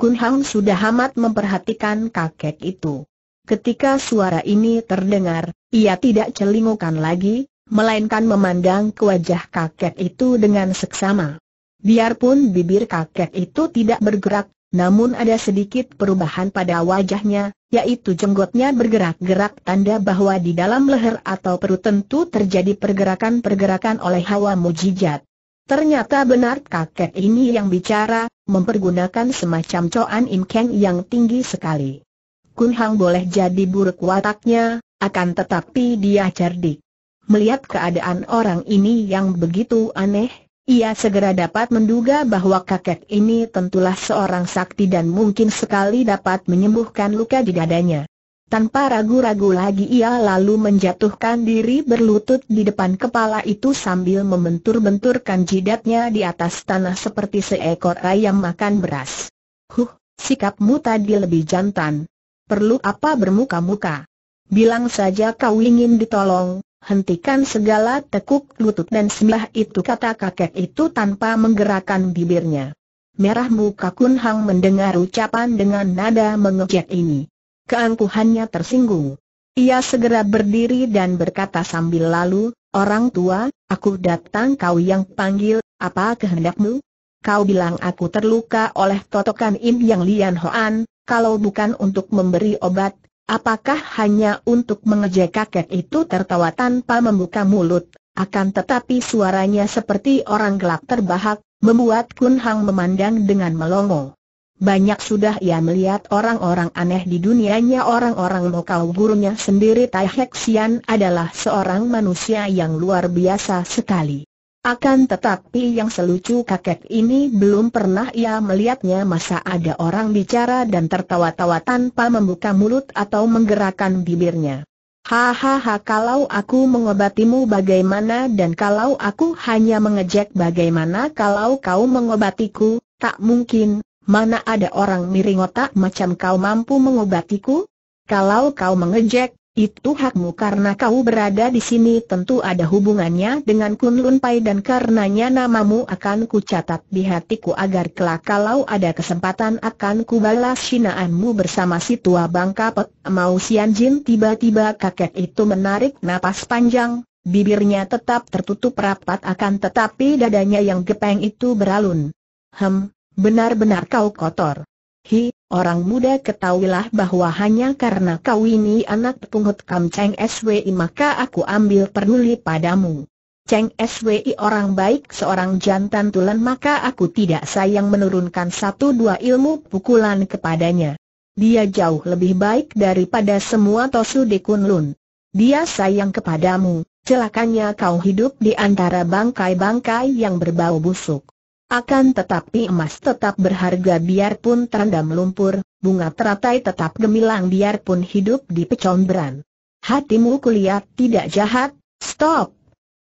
Kun Hang sudah amat memperhatikan kakek itu. Ketika suara ini terdengar, ia tidak celingukan lagi, melainkan memandang ke wajah kakek itu dengan seksama. Biarpun bibir kakek itu tidak bergerak, namun ada sedikit perubahan pada wajahnya, yaitu jenggotnya bergerak-gerak tanda bahwa di dalam leher atau perut tentu terjadi pergerakan-pergerakan oleh hawa mujijat. Ternyata benar kakek ini yang bicara, mempergunakan semacam coan imkeng yang tinggi sekali. Kun Hang boleh jadi buruk wataknya, akan tetapi dia cerdik. Melihat keadaan orang ini yang begitu aneh, ia segera dapat menduga bahwa kakek ini tentulah seorang sakti dan mungkin sekali dapat menyembuhkan luka di dadanya. Tanpa ragu-ragu lagi ia lalu menjatuhkan diri berlutut di depan kepala itu sambil membentur-benturkan jidatnya di atas tanah seperti seekor ayam makan beras. Huh, sikapmu tadi lebih jantan. Perlu apa bermuka-muka? Bilang saja kau ingin ditolong, hentikan segala tekuk lutut dan sembah itu kata kakek itu tanpa menggerakkan bibirnya. Merah muka Kun Hang mendengar ucapan dengan nada mengejek ini. Keangkuhannya tersinggung. Ia segera berdiri dan berkata sambil lalu, Orang tua, aku datang kau yang panggil, apa kehendakmu? Kau bilang aku terluka oleh totokan Im Yang Lian Hoan, kalau bukan untuk memberi obat, Apakah hanya untuk mengejek kakek itu tertawa tanpa membuka mulut, akan tetapi suaranya seperti orang gelap terbahak, membuat Kun Hang memandang dengan melongo. Banyak sudah ia melihat orang-orang aneh di dunianya orang-orang lokal gurunya sendiri Tai Hek Sian adalah seorang manusia yang luar biasa sekali. Akan tetapi yang selucu kakek ini belum pernah ia melihatnya masa ada orang bicara dan tertawa-tawa tanpa membuka mulut atau menggerakkan bibirnya. Hahaha kalau aku mengobatimu bagaimana dan kalau aku hanya mengejek bagaimana kalau kau mengobatiku, tak mungkin, mana ada orang miring otak macam kau mampu mengobatiku? Kalau kau mengejek, itu hakmu karena kau berada di sini tentu ada hubungannya dengan Kun Lun Pai dan karenanya namamu akan kucatat di hatiku agar kelak kalau ada kesempatan akan kubalas sinaanmu bersama si tua bangka pek. Mau Sian Jin tiba-tiba kakek itu menarik napas panjang, bibirnya tetap tertutup rapat akan tetapi dadanya yang gepeng itu beralun. Hem, benar-benar kau kotor. Hi, orang muda ketahuilah bahwa hanya karena kau ini anak pungut Kam Cheng SWI maka aku ambil peduli padamu. Cheng SWI orang baik seorang jantan tulen maka aku tidak sayang menurunkan satu dua ilmu pukulan kepadanya. Dia jauh lebih baik daripada semua Tosu di Kunlun. Dia sayang kepadamu, celakanya kau hidup di antara bangkai-bangkai yang berbau busuk. Akan tetapi emas tetap berharga biarpun terendam lumpur, bunga teratai tetap gemilang biarpun hidup di pecombran. Hatimu kulihat tidak jahat, stop.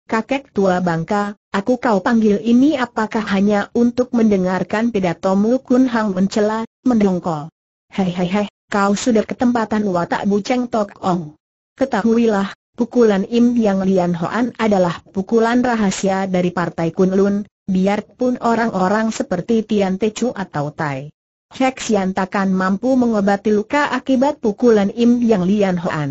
Kakek tua bangka, aku kau panggil ini apakah hanya untuk mendengarkan pidatomu Kun Hang mencela, mendongkol. Hei hei hei, kau sudah ketempatan watak buceng Tok Ong. Ketahuilah, pukulan Im Yang Lian Hoan adalah pukulan rahasia dari Partai Kunlun, biarpun orang-orang seperti Tian Tecu atau Tai. Hek Sian takkan mampu mengobati luka akibat pukulan Im Yang Lian Hoan.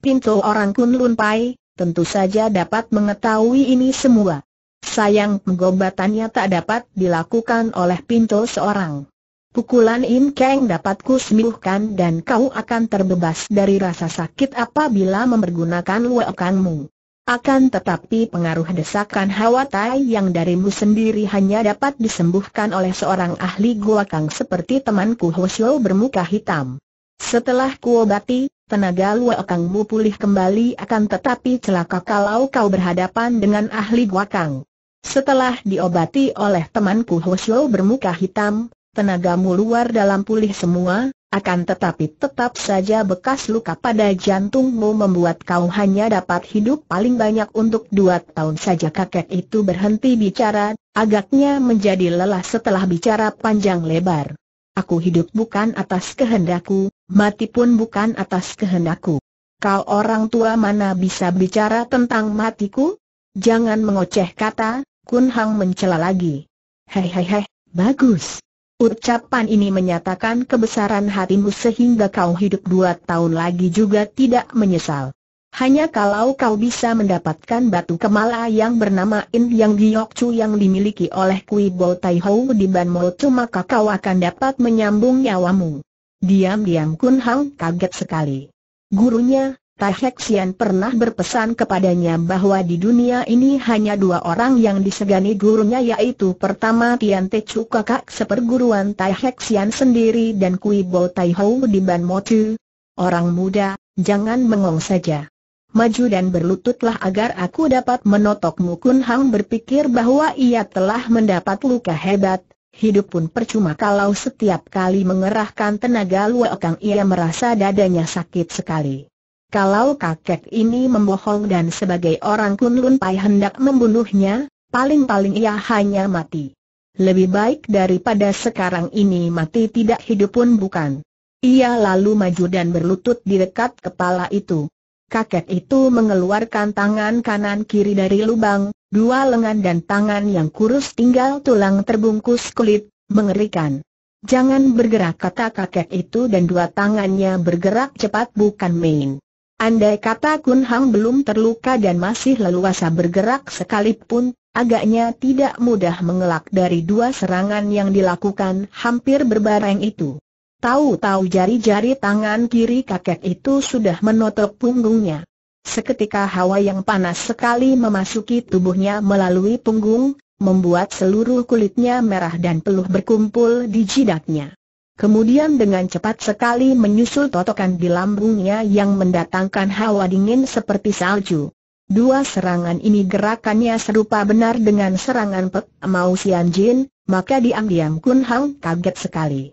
Pintu orang Kunlun Pai, tentu saja dapat mengetahui ini semua. Sayang pengobatannya tak dapat dilakukan oleh pintu seorang. Pukulan Im Kang dapat sembuhkan dan kau akan terbebas dari rasa sakit apabila mempergunakan luakanmu. Akan tetapi pengaruh desakan hawa tai yang darimu sendiri hanya dapat disembuhkan oleh seorang ahli kang seperti temanku Hoshio bermuka hitam. Setelah kuobati, tenaga luakangmu pulih kembali akan tetapi celaka kalau kau berhadapan dengan ahli kang. Setelah diobati oleh temanku Hoshio bermuka hitam, tenagamu luar dalam pulih semua, akan tetapi tetap saja bekas luka pada jantungmu membuat kau hanya dapat hidup paling banyak untuk dua tahun saja kakek itu berhenti bicara, agaknya menjadi lelah setelah bicara panjang lebar. Aku hidup bukan atas kehendakku, mati pun bukan atas kehendakku. Kau orang tua mana bisa bicara tentang matiku? Jangan mengoceh kata, Kun Hang mencela lagi. Hei hei hei, bagus. Ucapan ini menyatakan kebesaran hatimu sehingga kau hidup dua tahun lagi juga tidak menyesal. Hanya kalau kau bisa mendapatkan batu kemala yang bernama In Yang Giok Chu yang dimiliki oleh Kui Bo Tai Hou di Ban Mo Chu maka kau akan dapat menyambung nyawamu. Diam-diam Kun Hang kaget sekali. Gurunya, Tai Hek Sian pernah berpesan kepadanya bahwa di dunia ini hanya dua orang yang disegani gurunya yaitu pertama Tian Te Chu kakak seperguruan Tai Hek Sian sendiri dan Kui Bo Tai Hou di Ban Motu. Orang muda, jangan mengong saja. Maju dan berlututlah agar aku dapat menotokmu Kun Hang berpikir bahwa ia telah mendapat luka hebat, Hidup pun percuma kalau setiap kali mengerahkan tenaga luakang ia merasa dadanya sakit sekali. Kalau kakek ini membohong dan sebagai orang Kunlun Pai hendak membunuhnya, paling-paling ia hanya mati. Lebih baik daripada sekarang ini mati tidak hidup pun bukan. Ia lalu maju dan berlutut di dekat kepala itu. Kakek itu mengeluarkan tangan kanan kiri dari lubang, dua lengan dan tangan yang kurus tinggal tulang terbungkus kulit, mengerikan. Jangan bergerak kata kakek itu dan dua tangannya bergerak cepat bukan main. Andai kata Kun Hang belum terluka dan masih leluasa bergerak sekalipun, agaknya tidak mudah mengelak dari dua serangan yang dilakukan hampir berbareng itu. Tahu-tahu jari-jari tangan kiri kakek itu sudah menotok punggungnya. Seketika hawa yang panas sekali memasuki tubuhnya melalui punggung, membuat seluruh kulitnya merah dan peluh berkumpul di jidatnya. Kemudian dengan cepat sekali menyusul totokan di lambungnya yang mendatangkan hawa dingin seperti salju. Dua serangan ini gerakannya serupa benar dengan serangan Pek Mau Sian Jin, maka diam-diam Kun Hang kaget sekali.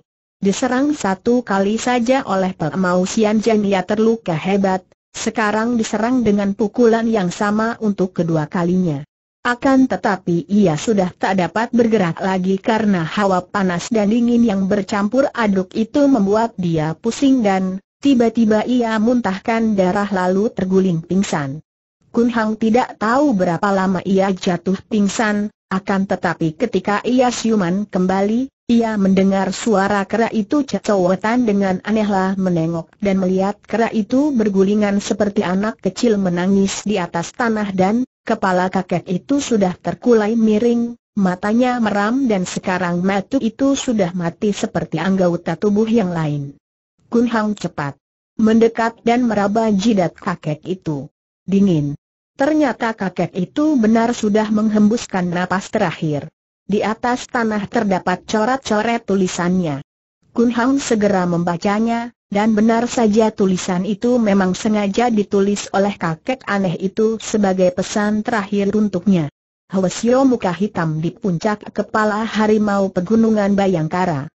Diserang satu kali saja oleh Pek Mau Sian Jin ia terluka hebat, sekarang diserang dengan pukulan yang sama untuk kedua kalinya. Akan tetapi ia sudah tak dapat bergerak lagi karena hawa panas dan dingin yang bercampur aduk itu membuat dia pusing dan tiba-tiba ia muntahkan darah lalu terguling pingsan. Kun Hang tidak tahu berapa lama ia jatuh pingsan, akan tetapi ketika ia siuman kembali, ia mendengar suara kera itu cecowetan dengan anehlah menengok dan melihat kera itu bergulingan seperti anak kecil menangis di atas tanah dan Kepala kakek itu sudah terkulai miring, matanya meram dan sekarang matu itu sudah mati seperti anggota tubuh yang lain. Kun Hang cepat mendekat dan meraba jidat kakek itu. Dingin. Ternyata kakek itu benar sudah menghembuskan napas terakhir. Di atas tanah terdapat coret-coret tulisannya. Kun Hang segera membacanya, dan benar saja tulisan itu memang sengaja ditulis oleh kakek aneh itu sebagai pesan terakhir untuknya. Hwasyo muka hitam di puncak kepala harimau pegunungan Bayangkara.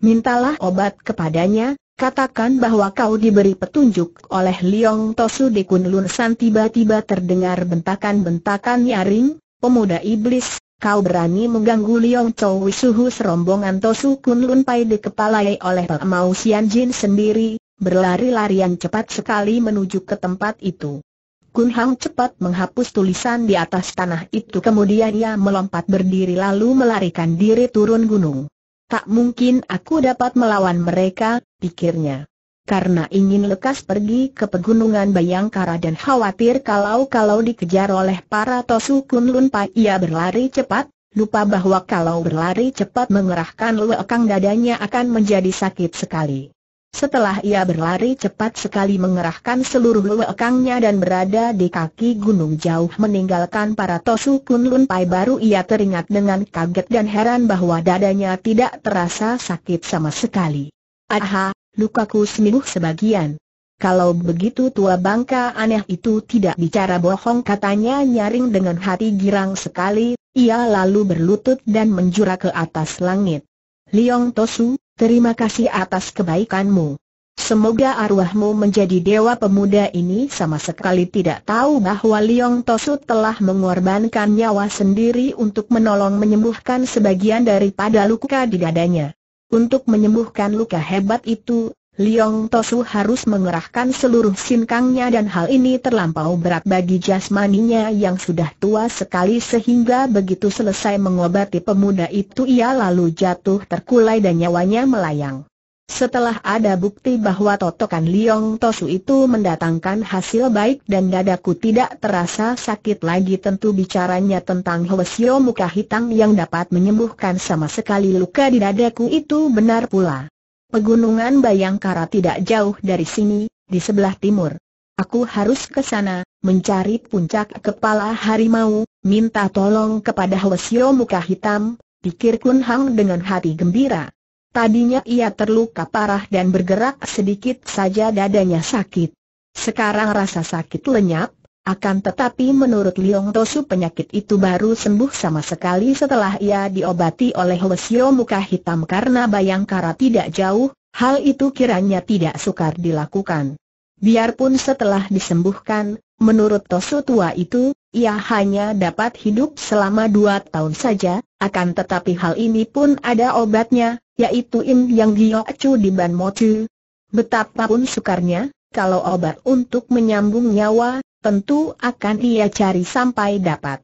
Mintalah obat kepadanya, katakan bahwa kau diberi petunjuk oleh Liong Tosu di Kunlun San tiba-tiba terdengar bentakan-bentakan nyaring, pemuda iblis, Kau berani mengganggu Liong Chou Suhu serombongan Tosu Kun Lun Pai dikepalai oleh Pemau Sian Jin sendiri, berlari-larian cepat sekali menuju ke tempat itu. Kun Hang cepat menghapus tulisan di atas tanah itu kemudian ia melompat berdiri lalu melarikan diri turun gunung. Tak mungkin aku dapat melawan mereka, pikirnya karena ingin lekas pergi ke pegunungan Bayangkara dan khawatir kalau-kalau dikejar oleh para Tosu Kun Lun Pai ia berlari cepat, lupa bahwa kalau berlari cepat mengerahkan lekang dadanya akan menjadi sakit sekali. Setelah ia berlari cepat sekali mengerahkan seluruh lekangnya dan berada di kaki gunung jauh meninggalkan para Tosu Kun Lun Pai baru ia teringat dengan kaget dan heran bahwa dadanya tidak terasa sakit sama sekali. Aha, lukaku sembuh sebagian. Kalau begitu tua bangka aneh itu tidak bicara bohong katanya nyaring dengan hati girang sekali, ia lalu berlutut dan menjura ke atas langit. Liong Tosu, terima kasih atas kebaikanmu. Semoga arwahmu menjadi dewa pemuda ini sama sekali tidak tahu bahwa Liong Tosu telah mengorbankan nyawa sendiri untuk menolong menyembuhkan sebagian daripada luka di dadanya. Untuk menyembuhkan luka hebat itu, Liong Tosu harus mengerahkan seluruh sinkangnya dan hal ini terlampau berat bagi jasmaninya yang sudah tua sekali sehingga begitu selesai mengobati pemuda itu ia lalu jatuh terkulai dan nyawanya melayang. Setelah ada bukti bahwa totokan Liong Tosu itu mendatangkan hasil baik dan dadaku tidak terasa sakit lagi tentu bicaranya tentang Hwasyo muka hitam yang dapat menyembuhkan sama sekali luka di dadaku itu benar pula. Pegunungan Bayangkara tidak jauh dari sini, di sebelah timur. Aku harus ke sana, mencari puncak kepala harimau, minta tolong kepada Hwasyo muka hitam, pikir Kun Hang dengan hati gembira. Tadinya ia terluka parah dan bergerak sedikit saja dadanya sakit. Sekarang rasa sakit lenyap, akan tetapi menurut Liong Tosu penyakit itu baru sembuh sama sekali setelah ia diobati oleh Lesio muka hitam karena Bayangkara tidak jauh, hal itu kiranya tidak sukar dilakukan. Biarpun setelah disembuhkan, Menurut Tosu tua itu, ia hanya dapat hidup selama dua tahun saja, akan tetapi hal ini pun ada obatnya, yaitu Im Yang Giocu di Ban Mocu. Betapapun sukarnya, kalau obat untuk menyambung nyawa, tentu akan ia cari sampai dapat.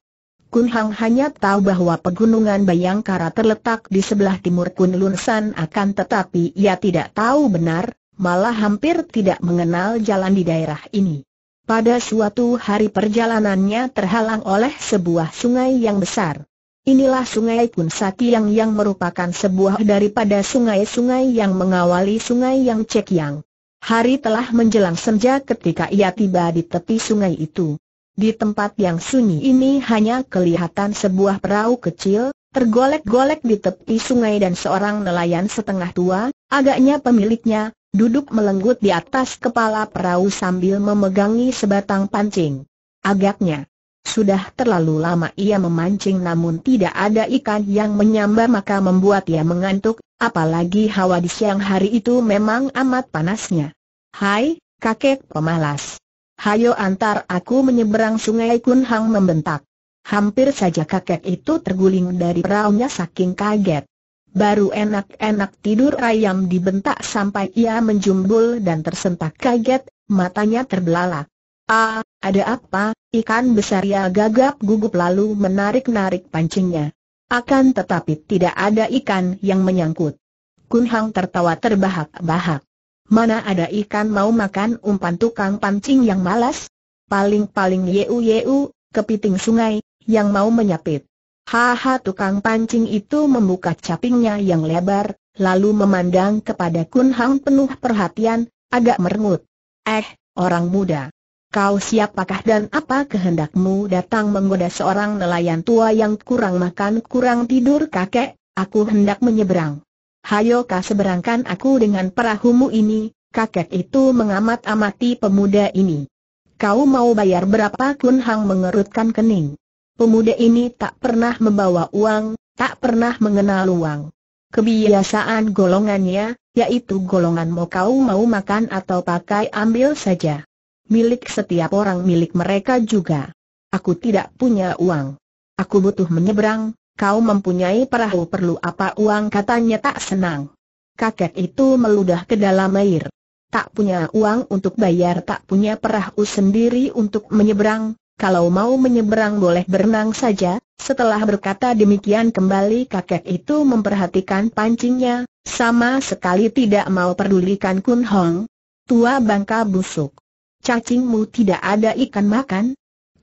Kun Hang hanya tahu bahwa pegunungan Bayangkara terletak di sebelah timur Kunlun San akan tetapi ia tidak tahu benar, malah hampir tidak mengenal jalan di daerah ini. Pada suatu hari perjalanannya terhalang oleh sebuah sungai yang besar. Inilah sungai Punsakiang yang merupakan sebuah daripada sungai-sungai yang mengawali sungai yang Cekiang. Hari telah menjelang senja ketika ia tiba di tepi sungai itu. Di tempat yang sunyi ini hanya kelihatan sebuah perahu kecil, tergolek-golek di tepi sungai dan seorang nelayan setengah tua, agaknya pemiliknya, duduk melenggut di atas kepala perahu sambil memegangi sebatang pancing. Agaknya, sudah terlalu lama ia memancing namun tidak ada ikan yang menyambar maka membuat ia mengantuk, apalagi hawa di siang hari itu memang amat panasnya. Hai, kakek pemalas. Hayo antar aku menyeberang sungai Kun Hang membentak. Hampir saja kakek itu terguling dari perahunya saking kaget baru enak-enak tidur ayam dibentak sampai ia menjumbul dan tersentak kaget, matanya terbelalak. Ah, ada apa, ikan besar ia gagap gugup lalu menarik-narik pancingnya. Akan tetapi tidak ada ikan yang menyangkut. Kun tertawa terbahak-bahak. Mana ada ikan mau makan umpan tukang pancing yang malas? Paling-paling yeu-yeu, kepiting sungai, yang mau menyapit. Haha tukang pancing itu membuka capingnya yang lebar, lalu memandang kepada Kun Hang penuh perhatian, agak merengut. Eh, orang muda. Kau siapakah dan apa kehendakmu datang menggoda seorang nelayan tua yang kurang makan kurang tidur kakek, aku hendak menyeberang. Hayo kau seberangkan aku dengan perahumu ini, kakek itu mengamat-amati pemuda ini. Kau mau bayar berapa Kun Hang mengerutkan kening pemuda ini tak pernah membawa uang, tak pernah mengenal uang. Kebiasaan golongannya, yaitu golongan mau kau mau makan atau pakai ambil saja. Milik setiap orang milik mereka juga. Aku tidak punya uang. Aku butuh menyeberang, kau mempunyai perahu perlu apa uang katanya tak senang. Kakek itu meludah ke dalam air. Tak punya uang untuk bayar tak punya perahu sendiri untuk menyeberang, kalau mau menyeberang boleh berenang saja. Setelah berkata demikian kembali kakek itu memperhatikan pancingnya, sama sekali tidak mau pedulikan Kun Hong. Tua bangka busuk. Cacingmu tidak ada ikan makan?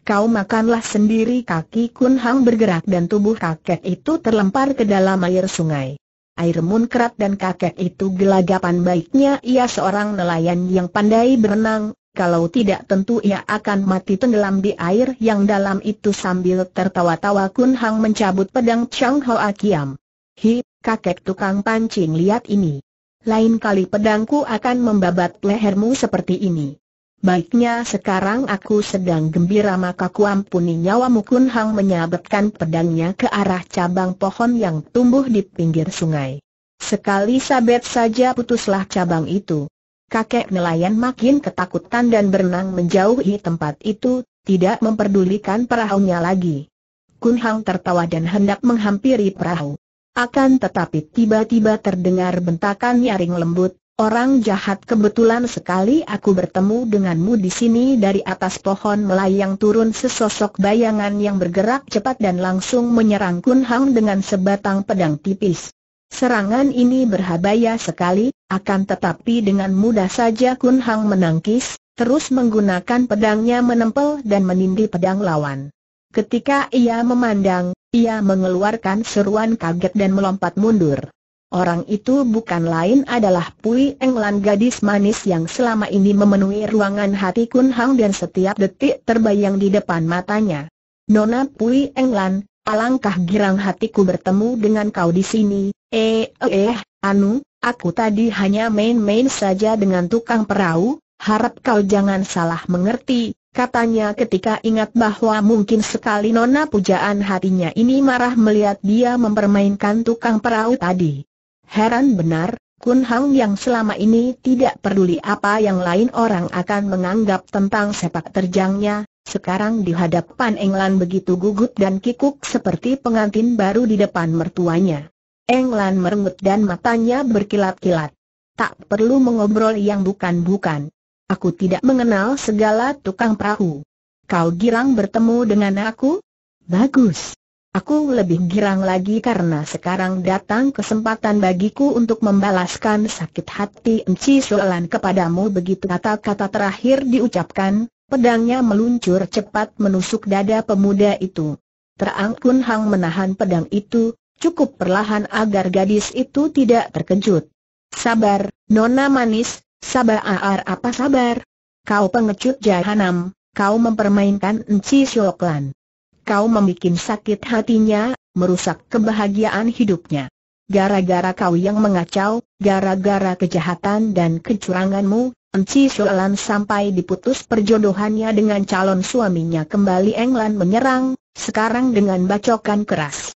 Kau makanlah sendiri kaki Kun Hong bergerak dan tubuh kakek itu terlempar ke dalam air sungai. Air munkrat dan kakek itu gelagapan baiknya ia seorang nelayan yang pandai berenang, kalau tidak tentu ia akan mati tenggelam di air yang dalam itu sambil tertawa-tawa Kun Hang mencabut pedang Chang Ho Akiam. Hi, kakek tukang pancing lihat ini. Lain kali pedangku akan membabat lehermu seperti ini. Baiknya sekarang aku sedang gembira maka kuampuni nyawamu Kun Hang menyabetkan pedangnya ke arah cabang pohon yang tumbuh di pinggir sungai. Sekali sabet saja putuslah cabang itu kakek nelayan makin ketakutan dan berenang menjauhi tempat itu, tidak memperdulikan perahunya lagi. Kun Hang tertawa dan hendak menghampiri perahu. Akan tetapi tiba-tiba terdengar bentakan nyaring lembut, orang jahat kebetulan sekali aku bertemu denganmu di sini dari atas pohon melayang turun sesosok bayangan yang bergerak cepat dan langsung menyerang Kun Hang dengan sebatang pedang tipis. Serangan ini berbahaya sekali, akan tetapi dengan mudah saja Kun Hang menangkis, terus menggunakan pedangnya menempel dan menindih pedang lawan. Ketika ia memandang, ia mengeluarkan seruan kaget dan melompat mundur. Orang itu bukan lain adalah Pui Englan gadis manis yang selama ini memenuhi ruangan hati Kun Hang dan setiap detik terbayang di depan matanya. Nona Pui Englan, alangkah girang hatiku bertemu dengan kau di sini, Eh, eh, eh, Anu, aku tadi hanya main-main saja dengan tukang perahu, harap kau jangan salah mengerti, katanya ketika ingat bahwa mungkin sekali nona pujaan hatinya ini marah melihat dia mempermainkan tukang perahu tadi. Heran benar, Kun Hang yang selama ini tidak peduli apa yang lain orang akan menganggap tentang sepak terjangnya, sekarang di hadapan Englan begitu gugup dan kikuk seperti pengantin baru di depan mertuanya. Englan merengut dan matanya berkilat-kilat. Tak perlu mengobrol yang bukan-bukan. Aku tidak mengenal segala tukang perahu. Kau girang bertemu dengan aku? Bagus. Aku lebih girang lagi karena sekarang datang kesempatan bagiku untuk membalaskan sakit hati Enci Soalan kepadamu begitu kata-kata terakhir diucapkan, pedangnya meluncur cepat menusuk dada pemuda itu. Terang Kun Hang menahan pedang itu, cukup perlahan agar gadis itu tidak terkejut. Sabar, nona manis, sabar ah, apa sabar? Kau pengecut jahanam, kau mempermainkan Enci Syoklan. Kau membuat sakit hatinya, merusak kebahagiaan hidupnya. Gara-gara kau yang mengacau, gara-gara kejahatan dan kecuranganmu, Enci Sholan sampai diputus perjodohannya dengan calon suaminya kembali Englan menyerang, sekarang dengan bacokan keras.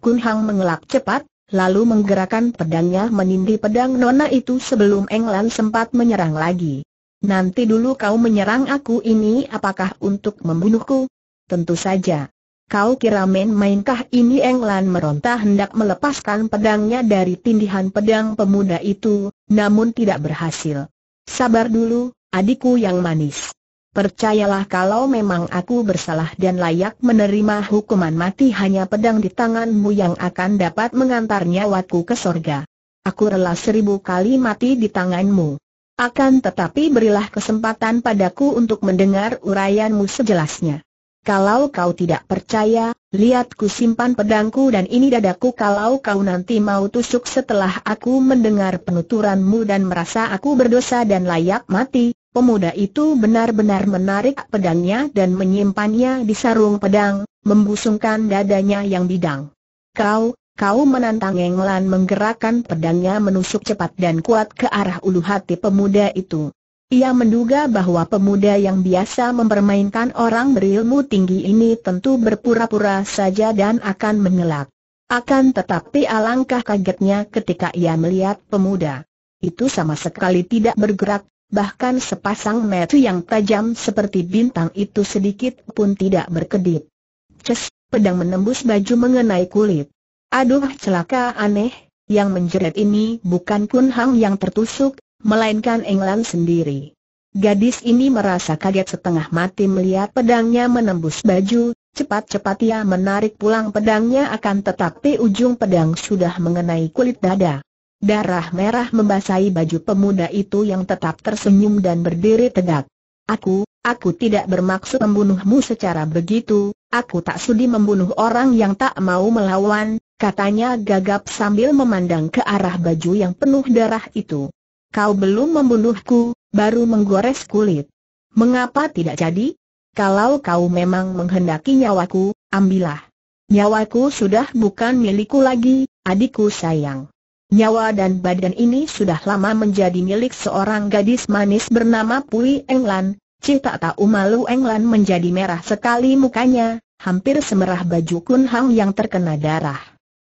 Kun Hang mengelak cepat, lalu menggerakkan pedangnya menindih pedang nona itu sebelum Englan sempat menyerang lagi. Nanti dulu kau menyerang aku ini apakah untuk membunuhku? Tentu saja. Kau kira main-mainkah ini Englan meronta hendak melepaskan pedangnya dari tindihan pedang pemuda itu, namun tidak berhasil. Sabar dulu, adikku yang manis. Percayalah kalau memang aku bersalah dan layak menerima hukuman mati hanya pedang di tanganmu yang akan dapat mengantar nyawaku ke sorga. Aku rela seribu kali mati di tanganmu. Akan tetapi berilah kesempatan padaku untuk mendengar uraianmu sejelasnya. Kalau kau tidak percaya, lihat ku simpan pedangku dan ini dadaku kalau kau nanti mau tusuk setelah aku mendengar penuturanmu dan merasa aku berdosa dan layak mati, Pemuda itu benar-benar menarik pedangnya dan menyimpannya di sarung pedang, membusungkan dadanya yang bidang. Kau, kau menantang Englan menggerakkan pedangnya menusuk cepat dan kuat ke arah ulu hati pemuda itu. Ia menduga bahwa pemuda yang biasa mempermainkan orang berilmu tinggi ini tentu berpura-pura saja dan akan mengelak. Akan tetapi alangkah kagetnya ketika ia melihat pemuda. Itu sama sekali tidak bergerak, bahkan sepasang mata yang tajam seperti bintang itu sedikit pun tidak berkedip. Ces, pedang menembus baju mengenai kulit. Aduh celaka aneh, yang menjerit ini bukan Kun Hang yang tertusuk, melainkan Englang sendiri. Gadis ini merasa kaget setengah mati melihat pedangnya menembus baju, cepat-cepat ia menarik pulang pedangnya akan tetapi ujung pedang sudah mengenai kulit dada. Darah merah membasahi baju pemuda itu yang tetap tersenyum dan berdiri tegak. Aku, aku tidak bermaksud membunuhmu secara begitu, aku tak sudi membunuh orang yang tak mau melawan, katanya gagap sambil memandang ke arah baju yang penuh darah itu. Kau belum membunuhku, baru menggores kulit. Mengapa tidak jadi? Kalau kau memang menghendaki nyawaku, ambillah. Nyawaku sudah bukan milikku lagi, adikku sayang. Nyawa dan badan ini sudah lama menjadi milik seorang gadis manis bernama Pui Englan. Cita tak malu Englan menjadi merah sekali mukanya, hampir semerah baju Kun Hang yang terkena darah.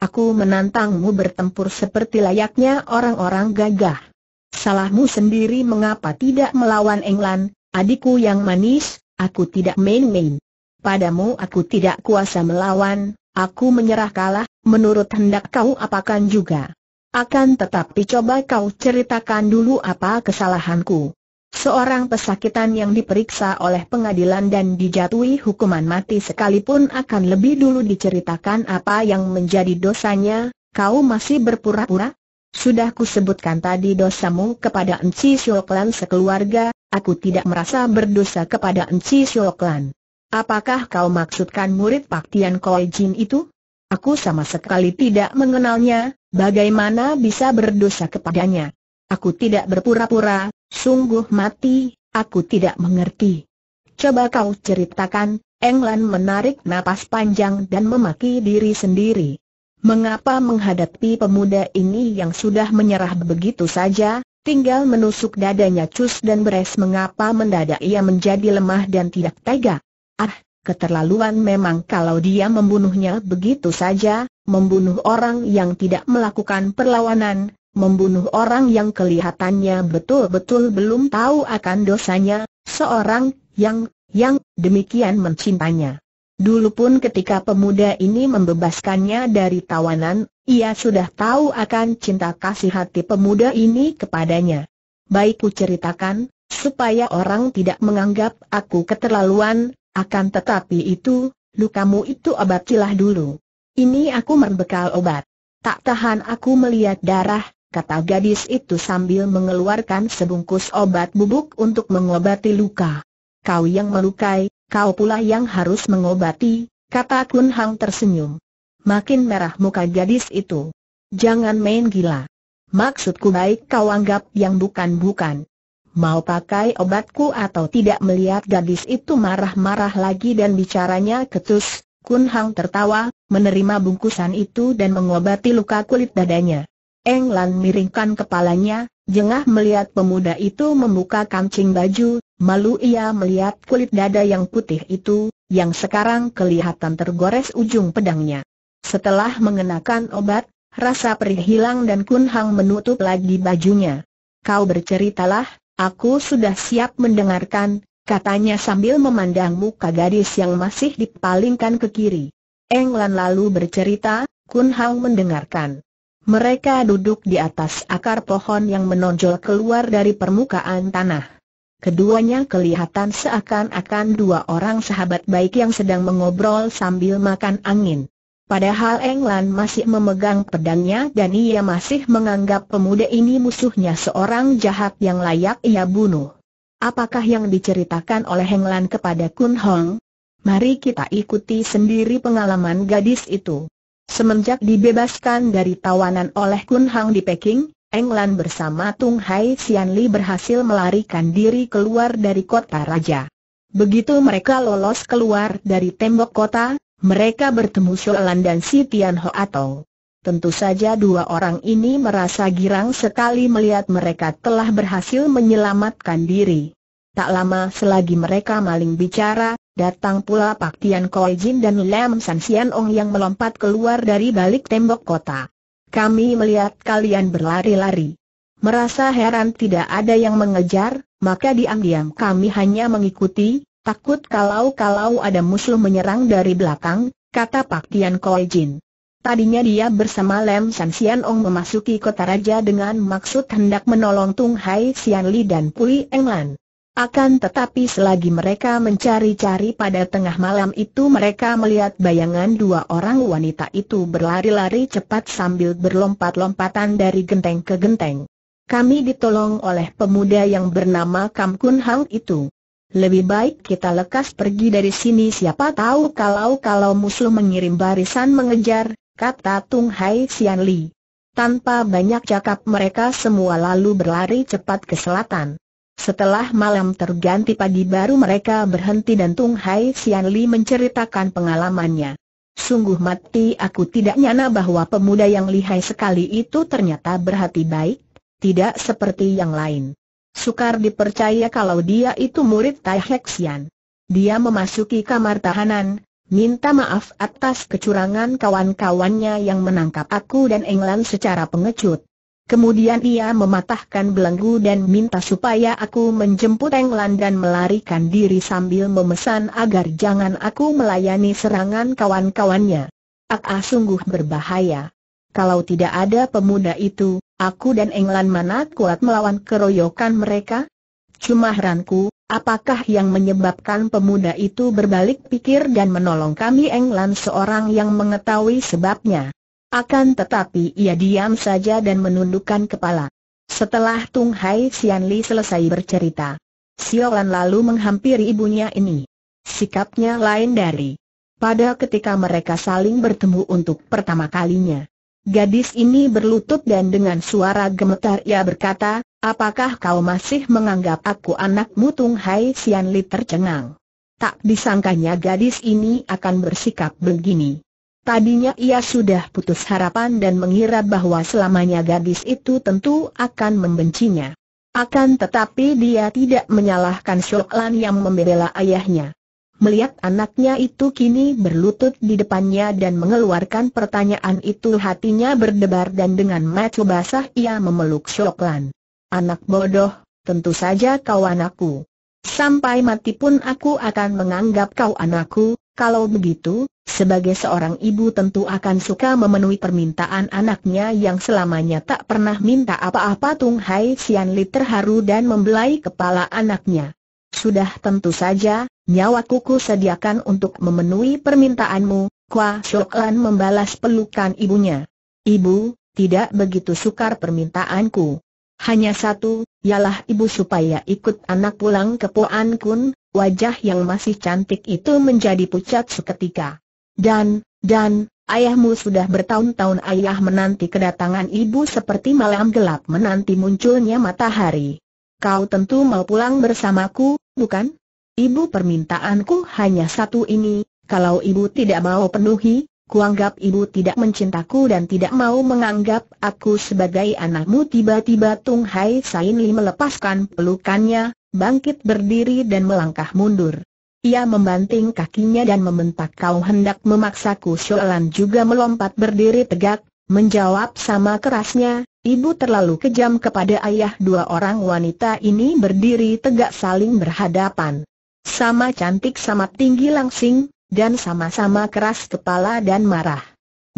Aku menantangmu bertempur seperti layaknya orang-orang gagah. Salahmu sendiri mengapa tidak melawan Englan, adikku yang manis, aku tidak main-main. Padamu aku tidak kuasa melawan, aku menyerah kalah, menurut hendak kau apakan juga. Akan tetapi coba kau ceritakan dulu apa kesalahanku. Seorang pesakitan yang diperiksa oleh pengadilan dan dijatuhi hukuman mati sekalipun akan lebih dulu diceritakan apa yang menjadi dosanya, kau masih berpura-pura? Sudah kusebutkan tadi dosamu kepada Enci Sioklan sekeluarga, aku tidak merasa berdosa kepada Enci Sioklan. Apakah kau maksudkan murid Pak Tian Koi Jin itu? Aku sama sekali tidak mengenalnya, Bagaimana bisa berdosa kepadanya? Aku tidak berpura-pura, sungguh mati, aku tidak mengerti. Coba kau ceritakan, Englan menarik napas panjang dan memaki diri sendiri. Mengapa menghadapi pemuda ini yang sudah menyerah begitu saja, tinggal menusuk dadanya cus dan beres mengapa mendadak ia menjadi lemah dan tidak tega? Ah, keterlaluan memang kalau dia membunuhnya begitu saja, membunuh orang yang tidak melakukan perlawanan, membunuh orang yang kelihatannya betul-betul belum tahu akan dosanya, seorang yang, yang demikian mencintanya. Dulu pun ketika pemuda ini membebaskannya dari tawanan, ia sudah tahu akan cinta kasih hati pemuda ini kepadanya. Baik ku ceritakan, supaya orang tidak menganggap aku keterlaluan, akan tetapi itu, lukamu itu abatilah dulu. Ini aku membekal obat. Tak tahan aku melihat darah, kata gadis itu sambil mengeluarkan sebungkus obat bubuk untuk mengobati luka. Kau yang melukai, kau pula yang harus mengobati, kata Kun Hang tersenyum. Makin merah muka gadis itu. Jangan main gila. Maksudku baik kau anggap yang bukan-bukan. Mau pakai obatku atau tidak melihat gadis itu marah-marah lagi dan bicaranya ketus, Kun Hang tertawa, menerima bungkusan itu dan mengobati luka kulit dadanya. Eng Lan miringkan kepalanya, jengah melihat pemuda itu membuka kancing baju, malu ia melihat kulit dada yang putih itu, yang sekarang kelihatan tergores ujung pedangnya. Setelah mengenakan obat, rasa perih hilang dan Kun Hang menutup lagi bajunya. Kau berceritalah, aku sudah siap mendengarkan, katanya sambil memandang muka gadis yang masih dipalingkan ke kiri. Englan lalu bercerita, Kun Hao mendengarkan. Mereka duduk di atas akar pohon yang menonjol keluar dari permukaan tanah. Keduanya kelihatan seakan-akan dua orang sahabat baik yang sedang mengobrol sambil makan angin. Padahal Englan masih memegang pedangnya dan ia masih menganggap pemuda ini musuhnya seorang jahat yang layak ia bunuh. Apakah yang diceritakan oleh Heng Lan kepada Kun Hong? Mari kita ikuti sendiri pengalaman gadis itu. Semenjak dibebaskan dari tawanan oleh Kun Hong di Peking, Englan bersama Tung Hai Xian Li berhasil melarikan diri keluar dari kota raja. Begitu mereka lolos keluar dari tembok kota, mereka bertemu Sholan dan si Tian Ho Atau. Tentu saja dua orang ini merasa girang sekali melihat mereka telah berhasil menyelamatkan diri. Tak lama selagi mereka maling bicara, datang pula Pak Tian Koi Jin dan Lam San Sian Ong yang melompat keluar dari balik tembok kota. Kami melihat kalian berlari-lari. Merasa heran tidak ada yang mengejar, maka diam-diam kami hanya mengikuti, takut kalau-kalau ada musuh menyerang dari belakang, kata Pak Tian Koi Jin. Tadinya dia bersama Lam San Sian Ong memasuki kota raja dengan maksud hendak menolong Tung Hai Sian Li dan Pui Eng Lan. Akan tetapi selagi mereka mencari-cari pada tengah malam itu mereka melihat bayangan dua orang wanita itu berlari-lari cepat sambil berlompat-lompatan dari genteng ke genteng. Kami ditolong oleh pemuda yang bernama Kam Kun Hang itu. Lebih baik kita lekas pergi dari sini siapa tahu kalau-kalau musuh mengirim barisan mengejar, kata Tung Hai Xian Li. Tanpa banyak cakap mereka semua lalu berlari cepat ke selatan. Setelah malam terganti pagi baru mereka berhenti dan Tung Hai Sian Li menceritakan pengalamannya. Sungguh mati aku tidak nyana bahwa pemuda yang lihai sekali itu ternyata berhati baik, tidak seperti yang lain. Sukar dipercaya kalau dia itu murid Tai Hek Sian. Dia memasuki kamar tahanan, minta maaf atas kecurangan kawan-kawannya yang menangkap aku dan Englan secara pengecut. Kemudian ia mematahkan belenggu dan minta supaya aku menjemput Englan dan melarikan diri sambil memesan agar jangan aku melayani serangan kawan-kawannya. Aa ah, ah, sungguh berbahaya. Kalau tidak ada pemuda itu, aku dan Englan mana kuat melawan keroyokan mereka? Cuma heranku, apakah yang menyebabkan pemuda itu berbalik pikir dan menolong kami Englan seorang yang mengetahui sebabnya? Akan tetapi ia diam saja dan menundukkan kepala. Setelah Tung Hai Sian Li selesai bercerita, Xiao Lan lalu menghampiri ibunya ini. Sikapnya lain dari pada ketika mereka saling bertemu untuk pertama kalinya. Gadis ini berlutut dan dengan suara gemetar ia berkata, apakah kau masih menganggap aku anakmu Tung Hai Sian Li tercengang? Tak disangkanya gadis ini akan bersikap begini. Tadinya ia sudah putus harapan dan mengira bahwa selamanya gadis itu tentu akan membencinya. Akan tetapi dia tidak menyalahkan Syoklan yang membela ayahnya. Melihat anaknya itu kini berlutut di depannya dan mengeluarkan pertanyaan itu hatinya berdebar dan dengan mata basah ia memeluk Syoklan. Anak bodoh, tentu saja kau anakku. Sampai mati pun aku akan menganggap kau anakku, kalau begitu, sebagai seorang ibu tentu akan suka memenuhi permintaan anaknya yang selamanya tak pernah minta apa-apa Tung Hai Sian Li terharu dan membelai kepala anaknya. Sudah tentu saja, nyawaku ku sediakan untuk memenuhi permintaanmu, Kwa Shok Lan membalas pelukan ibunya. Ibu, tidak begitu sukar permintaanku. Hanya satu, ialah ibu supaya ikut anak pulang ke Poan Kun, wajah yang masih cantik itu menjadi pucat seketika. Dan, dan, ayahmu sudah bertahun-tahun ayah menanti kedatangan ibu seperti malam gelap menanti munculnya matahari. Kau tentu mau pulang bersamaku, bukan? Ibu permintaanku hanya satu ini, kalau ibu tidak mau penuhi, kuanggap ibu tidak mencintaku dan tidak mau menganggap aku sebagai anakmu tiba-tiba Tung Hai Sainli melepaskan pelukannya, bangkit berdiri dan melangkah mundur. Ia membanting kakinya dan membentak kau hendak memaksaku Sholan juga melompat berdiri tegak, menjawab sama kerasnya, ibu terlalu kejam kepada ayah dua orang wanita ini berdiri tegak saling berhadapan. Sama cantik sama tinggi langsing, dan sama-sama keras kepala dan marah.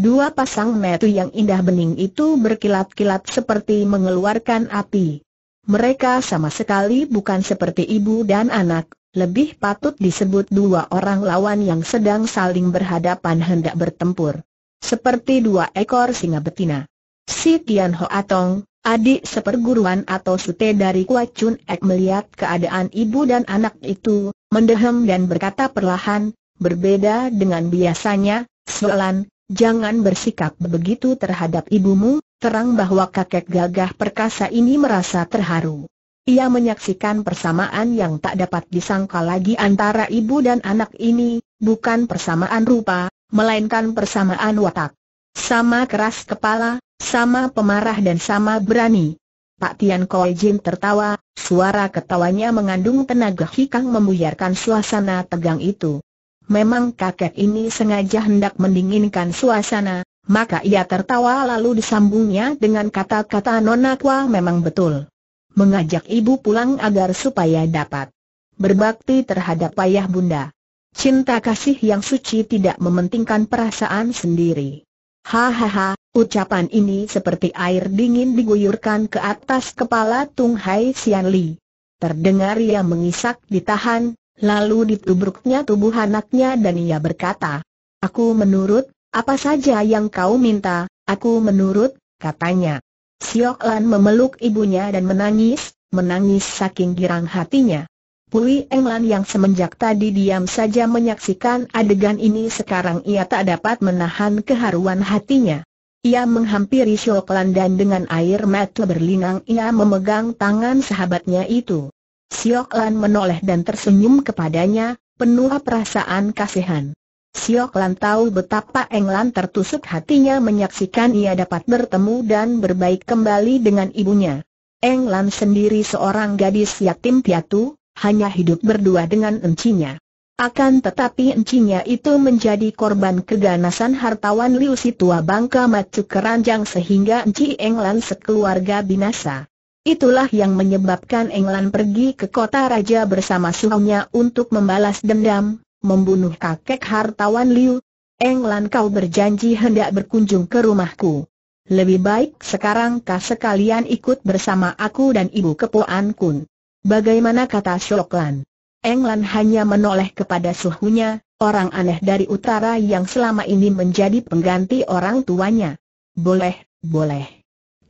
Dua pasang metu yang indah bening itu berkilat-kilat seperti mengeluarkan api. Mereka sama sekali bukan seperti ibu dan anak, lebih patut disebut dua orang lawan yang sedang saling berhadapan hendak bertempur. Seperti dua ekor singa betina. Si Tian Ho Atong, Adik seperguruan atau sute dari Kua Chun Ek melihat keadaan ibu dan anak itu, mendehem dan berkata perlahan, Berbeda dengan biasanya, Solan, jangan bersikap begitu terhadap ibumu, terang bahwa kakek gagah perkasa ini merasa terharu. Ia menyaksikan persamaan yang tak dapat disangka lagi antara ibu dan anak ini, bukan persamaan rupa, melainkan persamaan watak. Sama keras kepala, sama pemarah dan sama berani. Pak Tian Koi Jin tertawa, suara ketawanya mengandung tenaga hikang membuyarkan suasana tegang itu. Memang kakek ini sengaja hendak mendinginkan suasana, maka ia tertawa lalu disambungnya dengan kata-kata Nonakwa memang betul. Mengajak ibu pulang agar supaya dapat berbakti terhadap ayah bunda. Cinta kasih yang suci tidak mementingkan perasaan sendiri. Hahaha, ucapan ini seperti air dingin diguyurkan ke atas kepala Tung Hai Sian Li. Terdengar ia mengisak ditahan, Lalu ditubruknya tubuh anaknya dan ia berkata, Aku menurut, apa saja yang kau minta, aku menurut, katanya. Siok Lan memeluk ibunya dan menangis, menangis saking girang hatinya. Pui Englan yang semenjak tadi diam saja menyaksikan adegan ini sekarang ia tak dapat menahan keharuan hatinya. Ia menghampiri Siok Lan dan dengan air mata berlinang ia memegang tangan sahabatnya itu. Siok Lan menoleh dan tersenyum kepadanya, penuh perasaan kasihan. Siok Lan tahu betapa Eng Lan tertusuk hatinya menyaksikan ia dapat bertemu dan berbaik kembali dengan ibunya. Eng Lan sendiri seorang gadis yatim piatu, hanya hidup berdua dengan encinya. Akan tetapi encinya itu menjadi korban keganasan hartawan Liu si tua bangka macu keranjang sehingga enci Eng Lan sekeluarga binasa. Itulah yang menyebabkan Englan pergi ke kota raja bersama suhunya untuk membalas dendam, membunuh kakek hartawan Liu. Englan kau berjanji hendak berkunjung ke rumahku. Lebih baik sekarang kah sekalian ikut bersama aku dan ibu kepoan kun. Bagaimana kata Shoklan? Englan hanya menoleh kepada suhunya, orang aneh dari utara yang selama ini menjadi pengganti orang tuanya. Boleh, boleh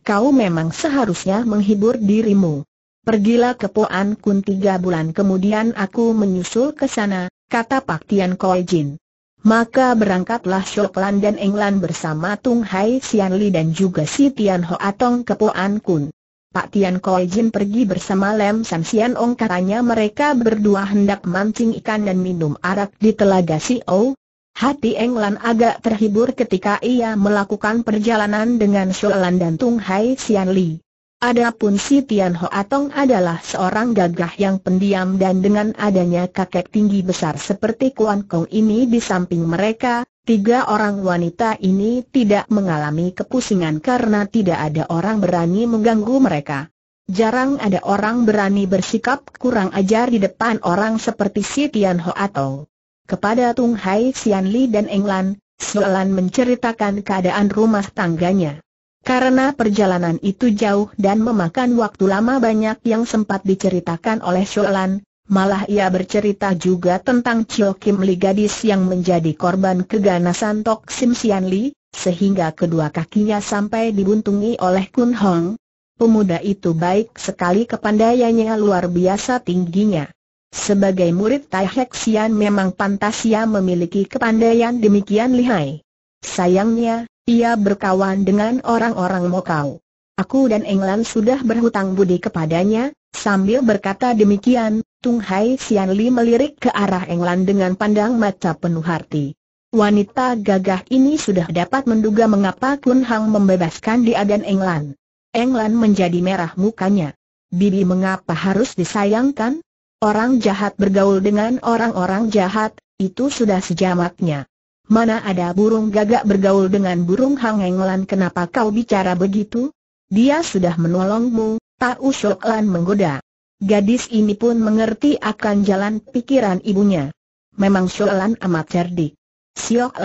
kau memang seharusnya menghibur dirimu. Pergilah ke Poan Kun tiga bulan kemudian aku menyusul ke sana, kata Pak Tian Koi Jin. Maka berangkatlah Shoklan dan Englan bersama Tung Hai Sian Li dan juga si Tian Ho Atong ke Poan Kun. Pak Tian Koi Jin pergi bersama Lem San Sian Ong katanya mereka berdua hendak mancing ikan dan minum arak di telaga Si Ou, Hati Englan agak terhibur ketika ia melakukan perjalanan dengan Shulan dan Tung Hai Sian Li. Adapun si Tian Ho Atong adalah seorang gagah yang pendiam dan dengan adanya kakek tinggi besar seperti Kuan Kong ini di samping mereka, tiga orang wanita ini tidak mengalami kepusingan karena tidak ada orang berani mengganggu mereka. Jarang ada orang berani bersikap kurang ajar di depan orang seperti si Tian Ho Atong. Kepada Tung Hai Sian Li dan Englan, Lan menceritakan keadaan rumah tangganya. Karena perjalanan itu jauh dan memakan waktu lama banyak yang sempat diceritakan oleh Lan, malah ia bercerita juga tentang Chio Kim Li gadis yang menjadi korban keganasan Tok Sim Sian Li, sehingga kedua kakinya sampai dibuntungi oleh Kun Hong. Pemuda itu baik sekali kepandaiannya luar biasa tingginya. Sebagai murid Tai Hek memang pantas ia memiliki kepandaian demikian lihai. Sayangnya, ia berkawan dengan orang-orang Mokau. Aku dan England sudah berhutang budi kepadanya, sambil berkata demikian, Tung Hai Sian Li melirik ke arah England dengan pandang mata penuh hati. Wanita gagah ini sudah dapat menduga mengapa Kun Hang membebaskan dia dan England. England menjadi merah mukanya. Bibi mengapa harus disayangkan? Orang jahat bergaul dengan orang-orang jahat, itu sudah sejamaknya. Mana ada burung gagak bergaul dengan burung hangenglan kenapa kau bicara begitu? Dia sudah menolongmu, tak usuk lan menggoda. Gadis ini pun mengerti akan jalan pikiran ibunya. Memang soalan amat cerdik. Siok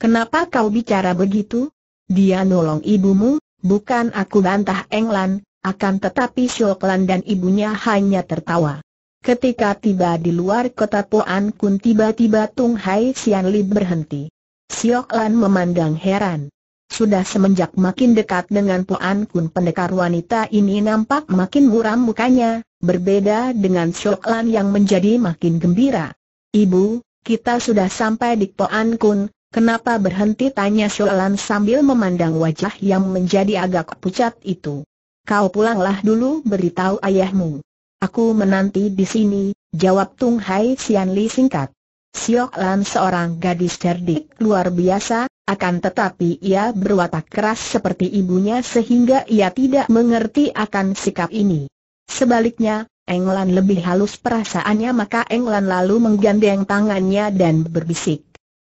kenapa kau bicara begitu? Dia nolong ibumu, bukan aku bantah Englan, akan tetapi Siok dan ibunya hanya tertawa. Ketika tiba di luar kota Poan Kun tiba-tiba Tung Hai Sian Li berhenti. Siok Lan memandang heran. Sudah semenjak makin dekat dengan Poan Kun pendekar wanita ini nampak makin muram mukanya, berbeda dengan Siok Lan yang menjadi makin gembira. Ibu, kita sudah sampai di Poan Kun, kenapa berhenti tanya Siok Lan sambil memandang wajah yang menjadi agak pucat itu. Kau pulanglah dulu beritahu ayahmu. Aku menanti di sini, jawab Tung Hai Sian Li singkat. Siok Lan seorang gadis cerdik luar biasa, akan tetapi ia berwatak keras seperti ibunya sehingga ia tidak mengerti akan sikap ini. Sebaliknya, Englan lebih halus perasaannya maka Englan lalu menggandeng tangannya dan berbisik.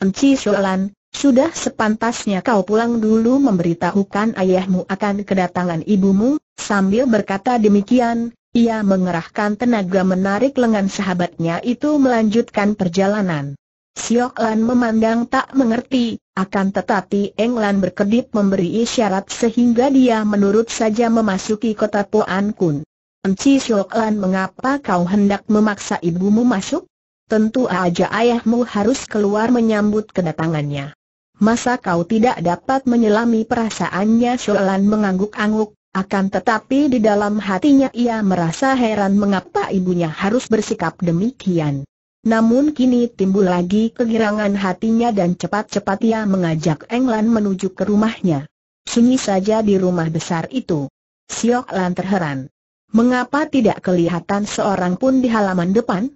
Enci Siok Lan, sudah sepantasnya kau pulang dulu memberitahukan ayahmu akan kedatangan ibumu, sambil berkata demikian, ia mengerahkan tenaga menarik lengan sahabatnya itu melanjutkan perjalanan. Siok Lan memandang tak mengerti, akan tetapi Eng Lan berkedip memberi isyarat sehingga dia menurut saja memasuki kota Puan Kun. Enci Siok Lan mengapa kau hendak memaksa ibumu masuk? Tentu aja ayahmu harus keluar menyambut kedatangannya. Masa kau tidak dapat menyelami perasaannya Siok Lan mengangguk-angguk, akan tetapi di dalam hatinya ia merasa heran mengapa ibunya harus bersikap demikian. Namun kini timbul lagi kegirangan hatinya dan cepat-cepat ia mengajak Englan menuju ke rumahnya. Sunyi saja di rumah besar itu. Siok Lan terheran. Mengapa tidak kelihatan seorang pun di halaman depan?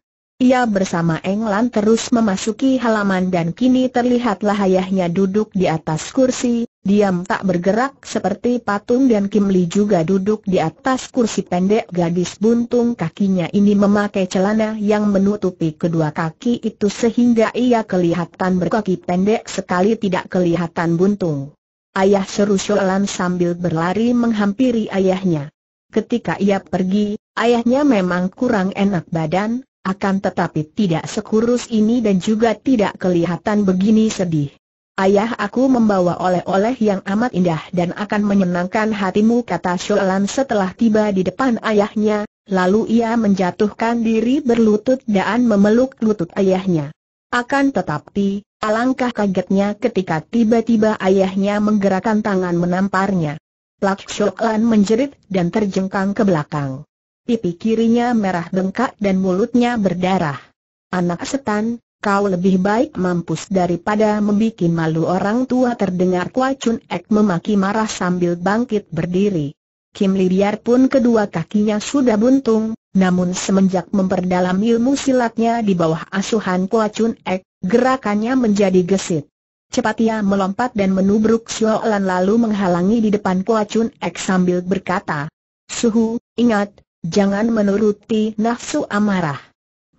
Ia bersama Englan terus memasuki halaman dan kini terlihatlah ayahnya duduk di atas kursi, diam tak bergerak seperti patung dan Kim Lee juga duduk di atas kursi pendek gadis buntung kakinya ini memakai celana yang menutupi kedua kaki itu sehingga ia kelihatan berkaki pendek sekali tidak kelihatan buntung. Ayah seru Sholan sambil berlari menghampiri ayahnya. Ketika ia pergi, ayahnya memang kurang enak badan, akan tetapi tidak sekurus ini dan juga tidak kelihatan begini sedih. Ayah aku membawa oleh-oleh yang amat indah dan akan menyenangkan hatimu kata Sholan setelah tiba di depan ayahnya, lalu ia menjatuhkan diri berlutut dan memeluk lutut ayahnya. Akan tetapi, alangkah kagetnya ketika tiba-tiba ayahnya menggerakkan tangan menamparnya. Lak Sholan menjerit dan terjengkang ke belakang pipi kirinya merah bengkak dan mulutnya berdarah. Anak setan, kau lebih baik mampus daripada membuat malu orang tua terdengar Kwa Chun Ek memaki marah sambil bangkit berdiri. Kim Li biarpun kedua kakinya sudah buntung, namun semenjak memperdalam ilmu silatnya di bawah asuhan Kwa Chun Ek, gerakannya menjadi gesit. Cepat ia melompat dan menubruk Xiao Lan lalu menghalangi di depan Kwa Chun Ek sambil berkata, Suhu, ingat, Jangan menuruti nafsu amarah.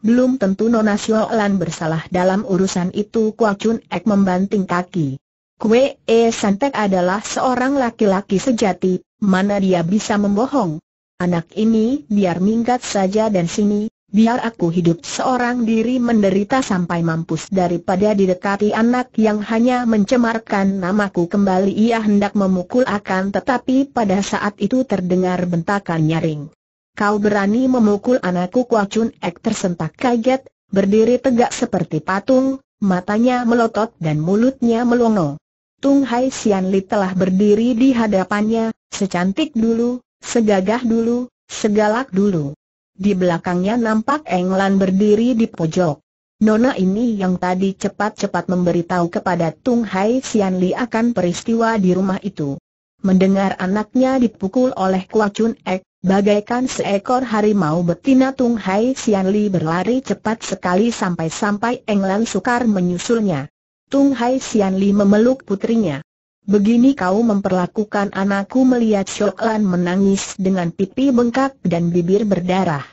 Belum tentu Nona Siolan bersalah dalam urusan itu Kwa Ek membanting kaki. Kue E Santek adalah seorang laki-laki sejati, mana dia bisa membohong? Anak ini biar minggat saja dan sini, biar aku hidup seorang diri menderita sampai mampus daripada didekati anak yang hanya mencemarkan namaku kembali ia hendak memukul akan tetapi pada saat itu terdengar bentakan nyaring. Kau berani memukul anakku Kwa Chun Ek tersentak kaget, berdiri tegak seperti patung, matanya melotot dan mulutnya melongo. Tung Hai Sian Li telah berdiri di hadapannya, secantik dulu, segagah dulu, segalak dulu. Di belakangnya nampak Englan berdiri di pojok. Nona ini yang tadi cepat-cepat memberitahu kepada Tung Hai Sian Li akan peristiwa di rumah itu. Mendengar anaknya dipukul oleh Kwa Chun Ek, Bagaikan seekor harimau betina Tung Hai Sian Li berlari cepat sekali sampai-sampai Englan Sukar menyusulnya. Tung Hai Sian Li memeluk putrinya. Begini kau memperlakukan anakku melihat Shok Lan menangis dengan pipi bengkak dan bibir berdarah.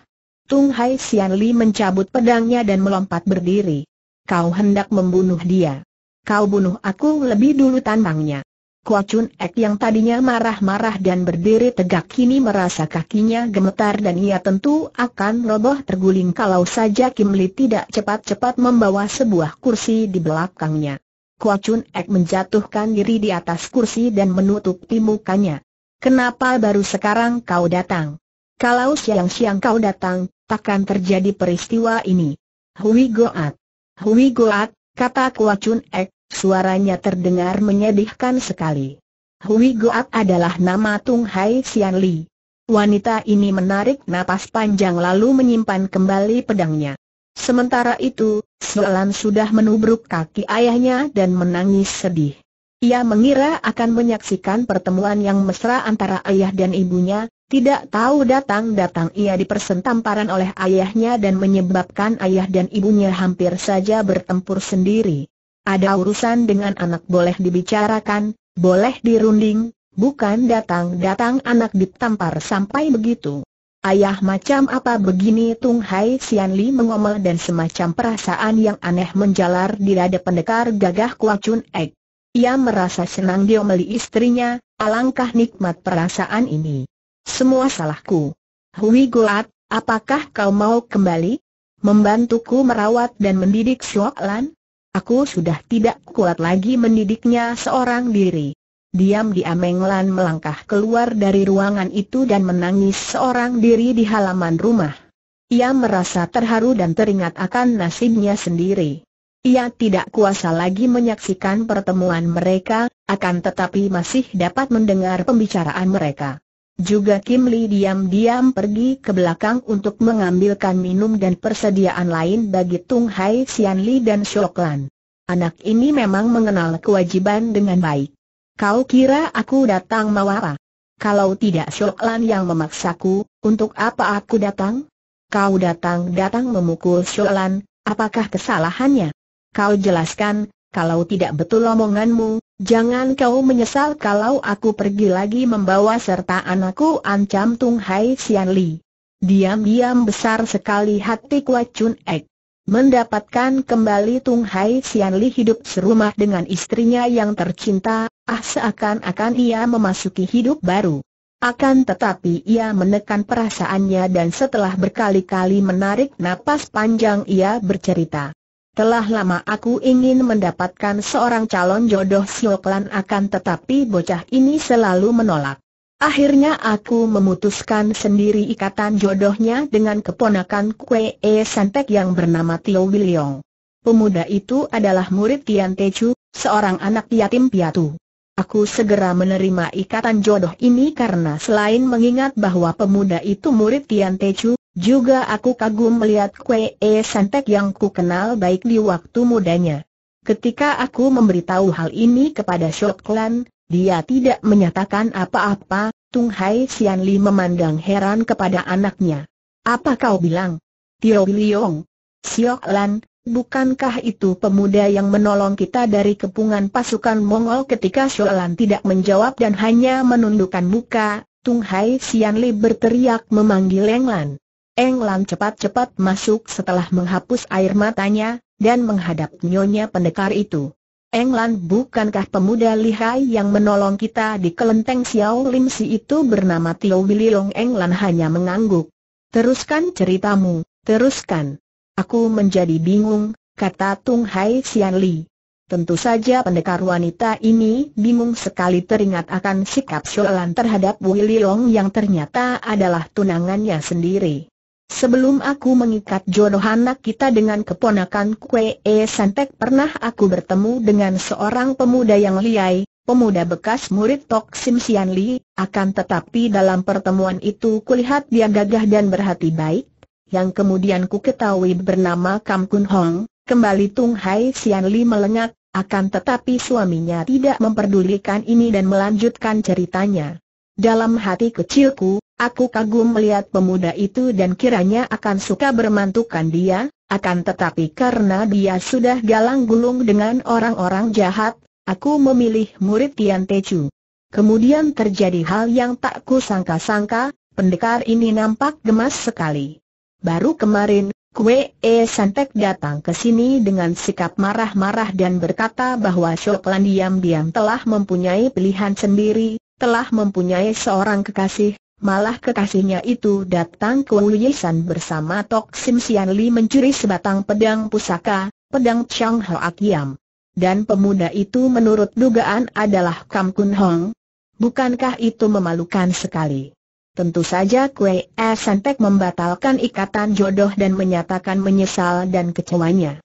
Tung Hai Sian Li mencabut pedangnya dan melompat berdiri. Kau hendak membunuh dia. Kau bunuh aku lebih dulu tantangnya. Kua Chun Ek yang tadinya marah-marah dan berdiri tegak kini merasa kakinya gemetar dan ia tentu akan roboh terguling kalau saja Kim Lee tidak cepat-cepat membawa sebuah kursi di belakangnya. Kua Chun Ek menjatuhkan diri di atas kursi dan menutupi mukanya. Kenapa baru sekarang kau datang? Kalau siang-siang kau datang, takkan terjadi peristiwa ini. Hui Goat. Hui Goat, kata Kua Chun Ek, Suaranya terdengar menyedihkan sekali. Hui Goat adalah nama Tung Hai Sian Li. Wanita ini menarik napas panjang lalu menyimpan kembali pedangnya. Sementara itu, Selan sudah menubruk kaki ayahnya dan menangis sedih. Ia mengira akan menyaksikan pertemuan yang mesra antara ayah dan ibunya, tidak tahu datang-datang ia dipersentamparan oleh ayahnya dan menyebabkan ayah dan ibunya hampir saja bertempur sendiri. Ada urusan dengan anak boleh dibicarakan, boleh dirunding, bukan datang-datang anak ditampar sampai begitu. Ayah macam apa begini Tung Hai Sian Li mengomel dan semacam perasaan yang aneh menjalar di dada pendekar gagah Kua Chun Ek. Ia merasa senang diomeli istrinya, alangkah nikmat perasaan ini. Semua salahku. Hui Goat, apakah kau mau kembali? Membantuku merawat dan mendidik Shoak Lan? Aku sudah tidak kuat lagi mendidiknya seorang diri. diam di Amenglan melangkah keluar dari ruangan itu dan menangis seorang diri di halaman rumah. Ia merasa terharu dan teringat akan nasibnya sendiri. Ia tidak kuasa lagi menyaksikan pertemuan mereka, akan tetapi masih dapat mendengar pembicaraan mereka. Juga Kim Lee diam-diam pergi ke belakang untuk mengambilkan minum dan persediaan lain bagi Tung Hai Sian Li dan Shok Lan. Anak ini memang mengenal kewajiban dengan baik. Kau kira aku datang mau apa? Kalau tidak Shok Lan yang memaksaku, untuk apa aku datang? Kau datang-datang memukul Shok Lan, apakah kesalahannya? Kau jelaskan, kalau tidak betul omonganmu, Jangan kau menyesal kalau aku pergi lagi membawa serta anakku ancam Tung Hai Sian Li. Diam-diam besar sekali hati Kuat Chun Ek. Mendapatkan kembali Tung Hai Sian Li hidup serumah dengan istrinya yang tercinta, ah seakan-akan ia memasuki hidup baru. Akan tetapi ia menekan perasaannya dan setelah berkali-kali menarik napas panjang ia bercerita. Telah lama aku ingin mendapatkan seorang calon jodoh Sioklan akan tetapi bocah ini selalu menolak. Akhirnya aku memutuskan sendiri ikatan jodohnya dengan keponakan Kue E Santek yang bernama Tio Wiliong. Pemuda itu adalah murid Tian Techu, seorang anak yatim piatu. Aku segera menerima ikatan jodoh ini karena selain mengingat bahwa pemuda itu murid Tian Techu, juga aku kagum melihat Kwe E Santek yang ku kenal baik di waktu mudanya. Ketika aku memberitahu hal ini kepada Shoklan, dia tidak menyatakan apa-apa, Tung Hai Sian Li memandang heran kepada anaknya. Apa kau bilang? Tio Liyong? Shok Lan, bukankah itu pemuda yang menolong kita dari kepungan pasukan Mongol ketika Shok Lan tidak menjawab dan hanya menundukkan muka, Tung Hai Sian Li berteriak memanggil Leng Lan. Eng Lam cepat-cepat masuk setelah menghapus air matanya, dan menghadap nyonya pendekar itu. Eng Lam bukankah pemuda lihai yang menolong kita di kelenteng Xiao Lim Si itu bernama Tio Wiliong Eng Lam hanya mengangguk. Teruskan ceritamu, teruskan. Aku menjadi bingung, kata Tung Hai Xian Li. Tentu saja pendekar wanita ini bingung sekali teringat akan sikap Sholan terhadap Wui yang ternyata adalah tunangannya sendiri. Sebelum aku mengikat jodoh anak kita dengan keponakan Kue e Santek pernah aku bertemu dengan seorang pemuda yang liai, pemuda bekas murid Tok Sim Sian Li, akan tetapi dalam pertemuan itu kulihat dia gagah dan berhati baik, yang kemudian ku ketahui bernama Kam Kun Hong, kembali Tung Hai Sian Li melengak, akan tetapi suaminya tidak memperdulikan ini dan melanjutkan ceritanya. Dalam hati kecilku, Aku kagum melihat pemuda itu dan kiranya akan suka bermantukan dia, akan tetapi karena dia sudah galang gulung dengan orang-orang jahat, aku memilih murid Tian Techu. Kemudian terjadi hal yang tak ku sangka sangka pendekar ini nampak gemas sekali. Baru kemarin, Kue E Santek datang ke sini dengan sikap marah-marah dan berkata bahwa Shoklan diam-diam telah mempunyai pilihan sendiri, telah mempunyai seorang kekasih, Malah kekasihnya itu datang ke Wuyisan bersama Tok Sim Sian Li mencuri sebatang pedang pusaka, pedang Chang Hoa Akiam. Dan pemuda itu menurut dugaan adalah Kam Kun Hong. Bukankah itu memalukan sekali? Tentu saja Kue Santek membatalkan ikatan jodoh dan menyatakan menyesal dan kecewanya.